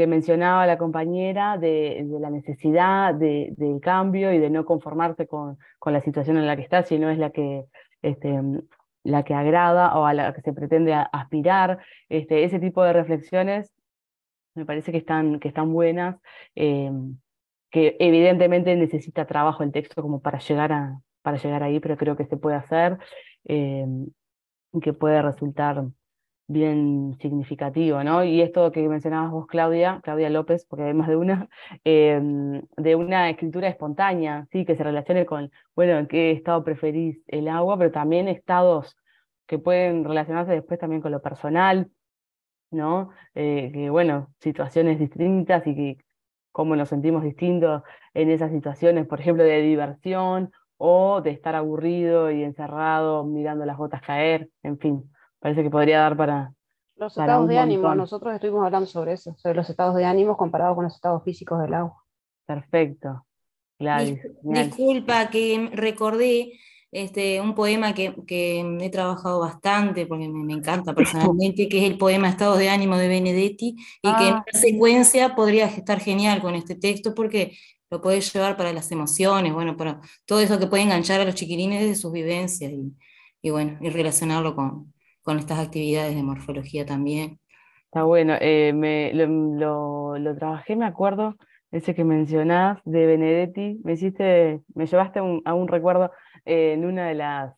que mencionaba la compañera de, la necesidad de, del cambio y de no conformarse con, la situación en la que está, sino es la que, este, la que agrada o a la que se pretende aspirar. Este, ese tipo de reflexiones me parece que están, que están buenas, eh, que evidentemente necesita trabajo el texto como para llegar, a, para llegar ahí, pero creo que se puede hacer eh, que puede resultar bien significativo, ¿no? Y esto que mencionabas vos, Claudia, Claudia López, porque hay más de una, [laughs] em, de una escritura espontánea, ¿sí? Que se relacione con, bueno, en qué estado preferís el agua, pero también estados que pueden relacionarse después también con lo personal, ¿no? Eh, que, bueno, situaciones distintas y que cómo nos sentimos distintos en esas situaciones, por ejemplo, de diversión o de estar aburrido y encerrado mirando las gotas caer, en fin parece que podría dar para... Los estados de ánimo, nosotros estuvimos hablando sobre eso, sobre los estados de ánimo comparados con los estados físicos del agua. Perfecto. Claro. disculpa que recordé este, un poema que, que, he trabajado bastante, porque me, encanta personalmente, que es el poema Estados de Ánimo de Benedetti, y que en ah. secuencia podría estar genial con este texto, porque lo podés llevar para las emociones, bueno, para todo eso que puede enganchar a los chiquirines de sus vivencias, y bueno, y relacionarlo con, con estas actividades de morfología también. Está bueno, eh, me, lo, trabajé, me acuerdo, ese que mencionás de Benedetti, me hiciste, me llevaste a un recuerdo eh, en una de las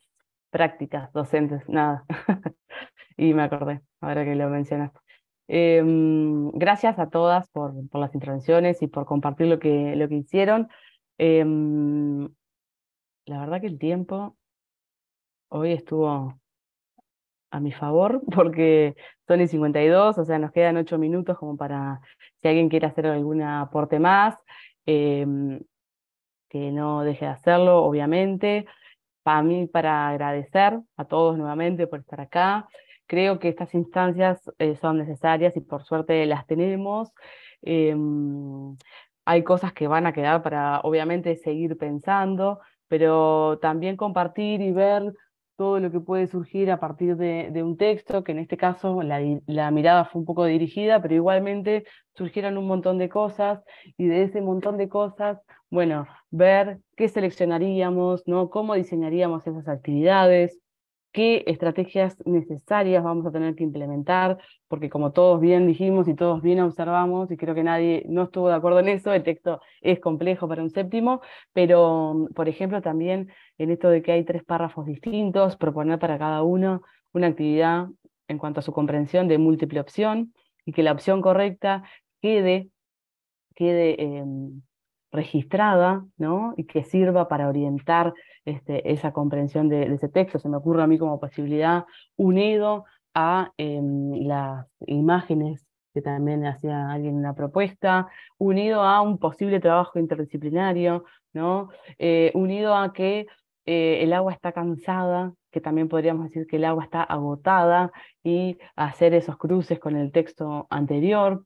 prácticas docentes, nada, [laughs] y me acordé, ahora que lo mencionaste. Em, gracias a todas por, por, las intervenciones y por compartir lo que, lo que hicieron. Em, la verdad que el tiempo hoy estuvo a mi favor, [laughs] porque son y 52, o sea, nos quedan ocho minutos como para si alguien quiere hacer algún aporte más, em, que no deje de hacerlo, obviamente. Para mí, para agradecer a todos nuevamente por estar acá. Creo que estas instancias eh, son necesarias y por suerte las tenemos. Em, hay cosas que van a quedar para, obviamente, seguir pensando, pero también compartir y ver todo lo que puede surgir a partir de, un texto, que en este caso la, la, mirada fue un poco dirigida, pero igualmente surgieron un montón de cosas y de ese montón de cosas, bueno, ver qué seleccionaríamos, ¿no? cómo diseñaríamos esas actividades, qué estrategias necesarias vamos a tener que implementar, porque como todos bien dijimos y todos bien observamos, y creo que nadie no estuvo de acuerdo en eso, el texto es complejo para un séptimo, pero por ejemplo también en esto de que hay tres párrafos distintos, proponer para cada uno una actividad en cuanto a su comprensión de múltiple opción y que la opción correcta quede, quede em, registrada, ¿no? Y que sirva para orientar este, esa comprensión de, ese texto. Se me ocurre a mí como posibilidad unido a em, las imágenes que también hacía alguien una propuesta, unido a un posible trabajo interdisciplinario, ¿no? Eh, unido a que eh, el agua está cansada, que también podríamos decir que el agua está agotada, y hacer esos cruces con el texto anterior,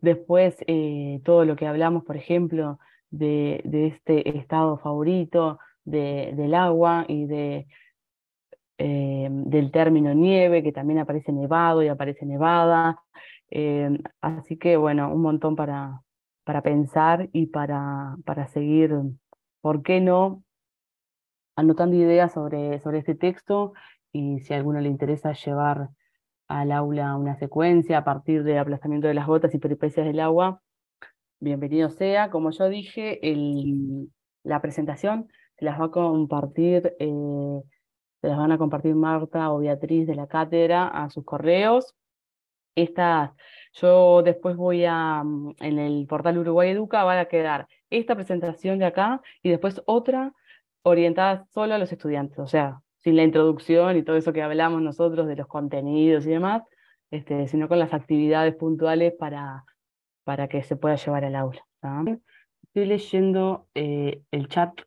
Después, eh, todo lo que hablamos, por ejemplo, de, este estado favorito de, del agua y de, eh, del término nieve, que también aparece nevado y aparece nevada. Eh, así que, bueno, un montón para, para pensar y para, para seguir, ¿por qué no? Anotando ideas sobre, sobre este texto y si a alguno le interesa llevar al aula una secuencia a partir del aplastamiento de las gotas y peripecias del agua. Bienvenido sea. Como yo dije, la presentación se las va a compartir, eh, se las van a compartir Marta o Beatriz de la cátedra a sus correos. Estas, yo después voy a, mm, en el portal Uruguay Educa va a quedar esta presentación de acá y después otra orientada solo a los estudiantes, o sea, sin la introducción y todo eso que hablamos nosotros de los contenidos y demás, este, sino con las actividades puntuales para, para que se pueda llevar al aula. Estoy leyendo eh, el chat,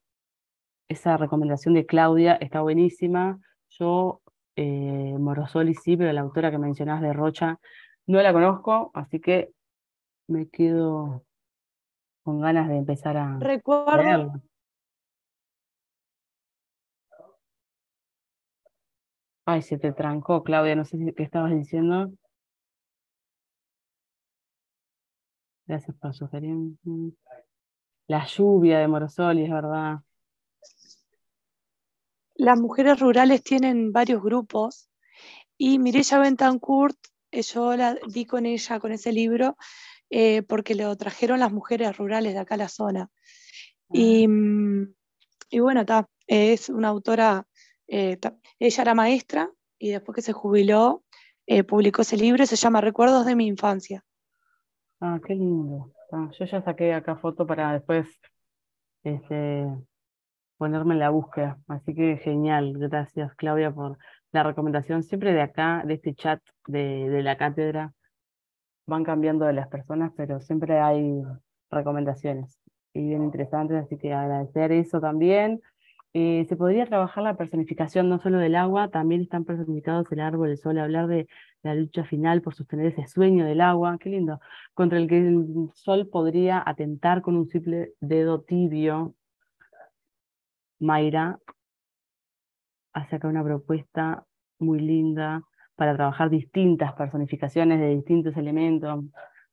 esa recomendación de Claudia está buenísima. Yo, eh, Morosoli sí, pero la autora que mencionás de Rocha no la conozco, así que me quedo con ganas de empezar a... Recuerdo, Ay, se te trancó, Claudia, no sé qué estabas diciendo. Gracias por sugerir. Mm. La lluvia de Morosoli, es verdad. Las mujeres rurales tienen varios grupos y Mireya Bentancourt, eh, yo la di con ella, con ese libro, eh, porque lo trajeron las mujeres rurales de acá a la zona. Ah. Y, mm, y, bueno, está, es una autora eh, ella era maestra y después que se jubiló eh, publicó ese libro, se llama Recuerdos de mi infancia. Ah, qué lindo. Ah, yo ya saqué acá foto para después este, ponerme en la búsqueda. Así que genial. Gracias, Claudia, por la recomendación. Siempre de acá, de este chat de, de la cátedra, van cambiando de las personas, pero siempre hay recomendaciones y bien interesantes. Así que agradecer eso también. Eh, se podría trabajar la personificación no solo del agua, también están personificados el árbol, el sol, hablar de la lucha final por sostener ese sueño del agua, qué lindo, contra el que el sol podría atentar con un simple dedo tibio. Mayra hace acá una propuesta muy linda para trabajar distintas personificaciones de distintos elementos.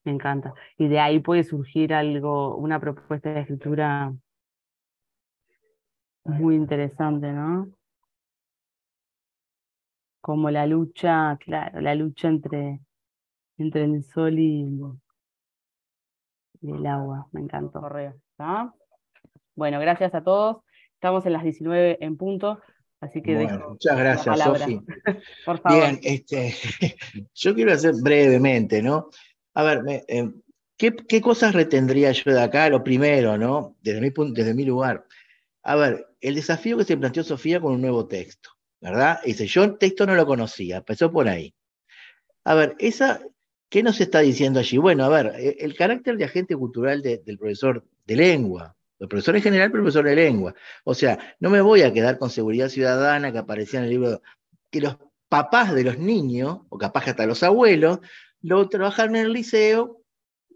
Me encanta. Y de ahí puede surgir algo, una propuesta de escritura muy interesante, ¿no? Como la lucha, claro, la lucha entre, entre el sol y, el agua. Me encantó. ¿está? Bueno, gracias a todos. Estamos en las 19 en punto. Así que muchas gracias, Sofi. [laughs] Por favor. Bien, este, [laughs] yo quiero hacer brevemente, ¿no? A ver, em, ¿qué, cosas retendría yo de acá? Lo primero, ¿no? Desde mi, desde mi lugar. A ver, el desafío que se planteó Sofía con un nuevo texto, ¿verdad? Dice, yo el texto no lo conocía, empezó por ahí. A ver, esa, ¿qué nos está diciendo allí? Bueno, a ver, e, el, carácter de agente cultural del profesor de lengua, el profesor en general, profesor de lengua. O sea, no me voy a quedar con seguridad ciudadana que aparecía en el libro, que los papás de los niños, o capaz que hasta los abuelos, lo trabajaron en el liceo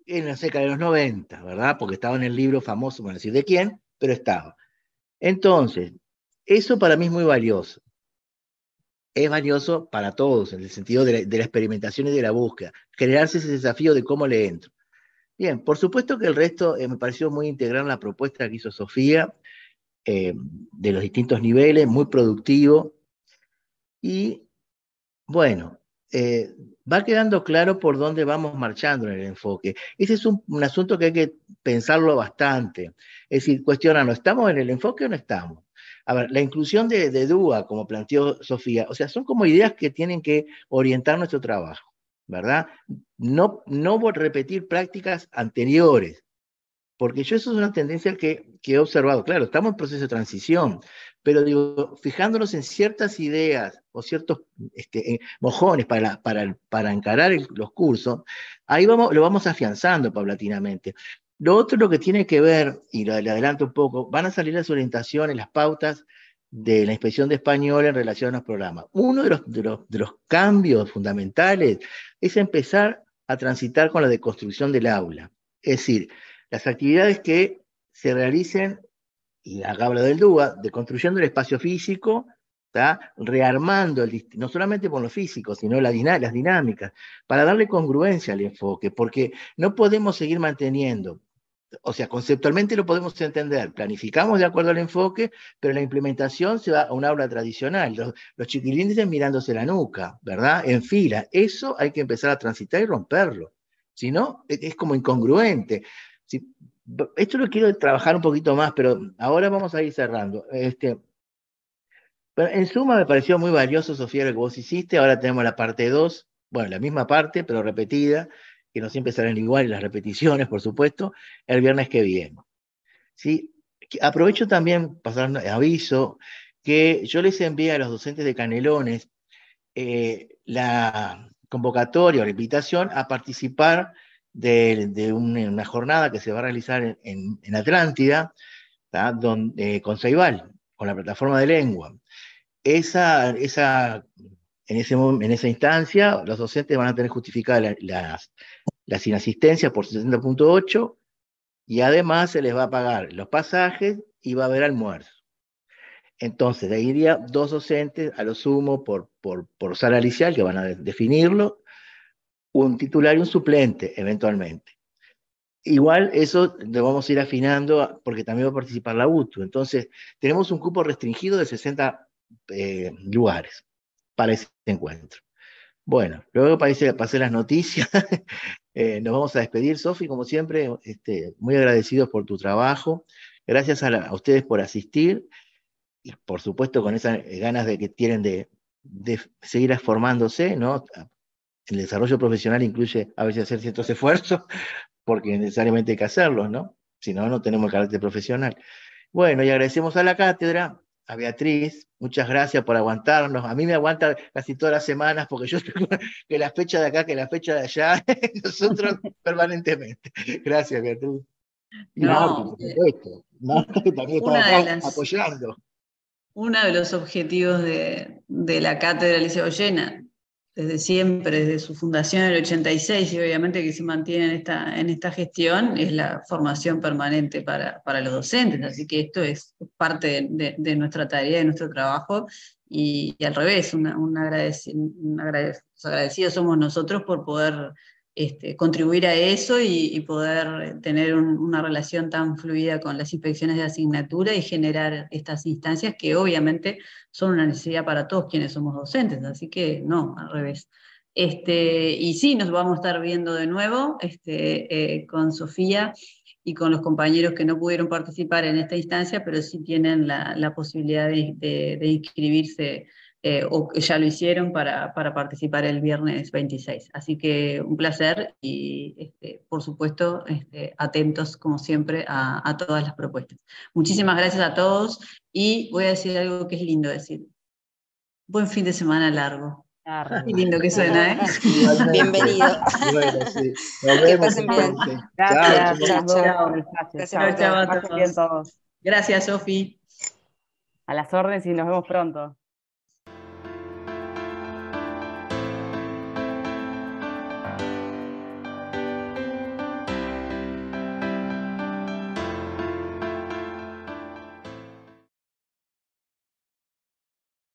en la década de los 90, ¿verdad? Porque estaba en el libro famoso, bueno, decir de quién, pero estaba. Entonces, eso para mí es muy valioso. Es valioso para todos, en el sentido de la, experimentación y de la búsqueda, generarse ese desafío de cómo le entro. Bien, por supuesto que el resto eh, me pareció muy integral la propuesta que hizo Sofía eh, de los distintos niveles, muy productivo. Y bueno, eh, va quedando claro por dónde vamos marchando en el enfoque. Ese es un, asunto que hay que pensarlo bastante. Es decir, ¿No ¿estamos en el enfoque o no estamos? A ver, la inclusión de, de DUA, como planteó Sofía, o sea, son como ideas que tienen que orientar nuestro trabajo, ¿verdad? No, no repetir prácticas anteriores, porque yo eso es una tendencia que, que, he observado. Claro, estamos en proceso de transición, pero fijándonos en ciertas ideas o ciertos este, eh, mojones para, para, encarar los cursos, ahí vamos, lo vamos afianzando paulatinamente. Lo otro que tiene que ver, y lo, adelanto un poco, van a salir las orientaciones, las pautas de la inspección de español en relación a los programas. Uno de de los, de los cambios fundamentales es empezar a transitar con la deconstrucción del aula. Es decir, las actividades que se realicen y acá habla del DUA, de construyendo el espacio físico, está rearmando, el, no solamente por lo físico, sino las dinámicas, para darle congruencia al enfoque, porque no podemos seguir manteniendo, o sea, conceptualmente lo podemos entender, planificamos de acuerdo al enfoque, pero la implementación se va a un aula tradicional, los, los mirándose la nuca, ¿verdad? En fila, eso hay que empezar a transitar y romperlo, si no, e-, es como incongruente esto lo quiero trabajar un poquito más, pero ahora vamos a ir cerrando. Este, pero en suma, me pareció muy valioso, Sofía, lo que vos hiciste. Ahora tenemos la parte 2, bueno, la misma parte, pero repetida, que no siempre salen igual las repeticiones, por supuesto, el viernes que viene. ¿Sí? Aprovecho también, pasar aviso, que yo les envié a los docentes de Canelones eh, la convocatoria o la invitación a participar de, una jornada que se va a realizar en, en, Atlántida, Donde, eh, con Ceibal, con la plataforma de lengua. Esa, esa, en, ese, en esa instancia, los docentes van a tener justificada las, las inasistencias por 60.8 y además se les va a pagar los pasajes y va a haber almuerzo. Entonces, ahí iría dos docentes a lo sumo por, por, por sala inicial, que van a definirlo un titular y un suplente eventualmente. Igual eso lo vamos a ir afinando porque también va a participar la UTU. Entonces, tenemos un cupo restringido de 60 eh, lugares para ese encuentro. Bueno, luego pasé, pasé las noticias. [laughs] Eh, nos vamos a despedir, Sofi, como siempre, este, muy agradecidos por tu trabajo. Gracias a, ustedes por asistir y por supuesto con esas ganas de que tienen de, de seguir formándose, ¿no? el desarrollo profesional incluye a veces hacer ciertos [laughs] esfuerzos, porque necesariamente hay que hacerlos, ¿no? Si no, no tenemos el carácter profesional. Bueno, y agradecemos a la cátedra, a Beatriz, muchas gracias por aguantarnos. A mí me aguanta casi todas las semanas, porque yo [laughs] que la fecha de acá, que la fecha de allá, [laughs] nosotros permanentemente. Gracias, Beatriz. no, eh, también estamos apoyando. Uno de los objetivos de, de la cátedra Liceo Llena desde siempre, desde su fundación en el 86 y obviamente que se mantiene en esta, en esta gestión, es la formación permanente para, para los docentes. Así que esto es parte de, de nuestra tarea, de nuestro trabajo y, al revés, una, un agradecidos somos nosotros por poder este, contribuir a eso y, poder tener una relación tan fluida con las inspecciones de asignatura y generar estas instancias que obviamente son una necesidad para todos quienes somos docentes, así que no, al revés. Este, y sí, nos vamos a estar viendo de nuevo este, eh, con Sofía y con los compañeros que no pudieron participar en esta instancia, pero sí tienen la, posibilidad de inscribirse eh, o ya lo hicieron para, participar el viernes 26. Así que un placer y, este, por supuesto, este, atentos como siempre a, todas las propuestas. Muchísimas gracias a todos y voy a decir algo que es lindo decir. Buen fin de semana largo. Qué lindo que suena, ¿eh? Bienvenido. Bueno, sí. Nos vemos. Gracias, chao, Gracias, todos. Gracias, Sofi. A las órdenes y nos vemos pronto.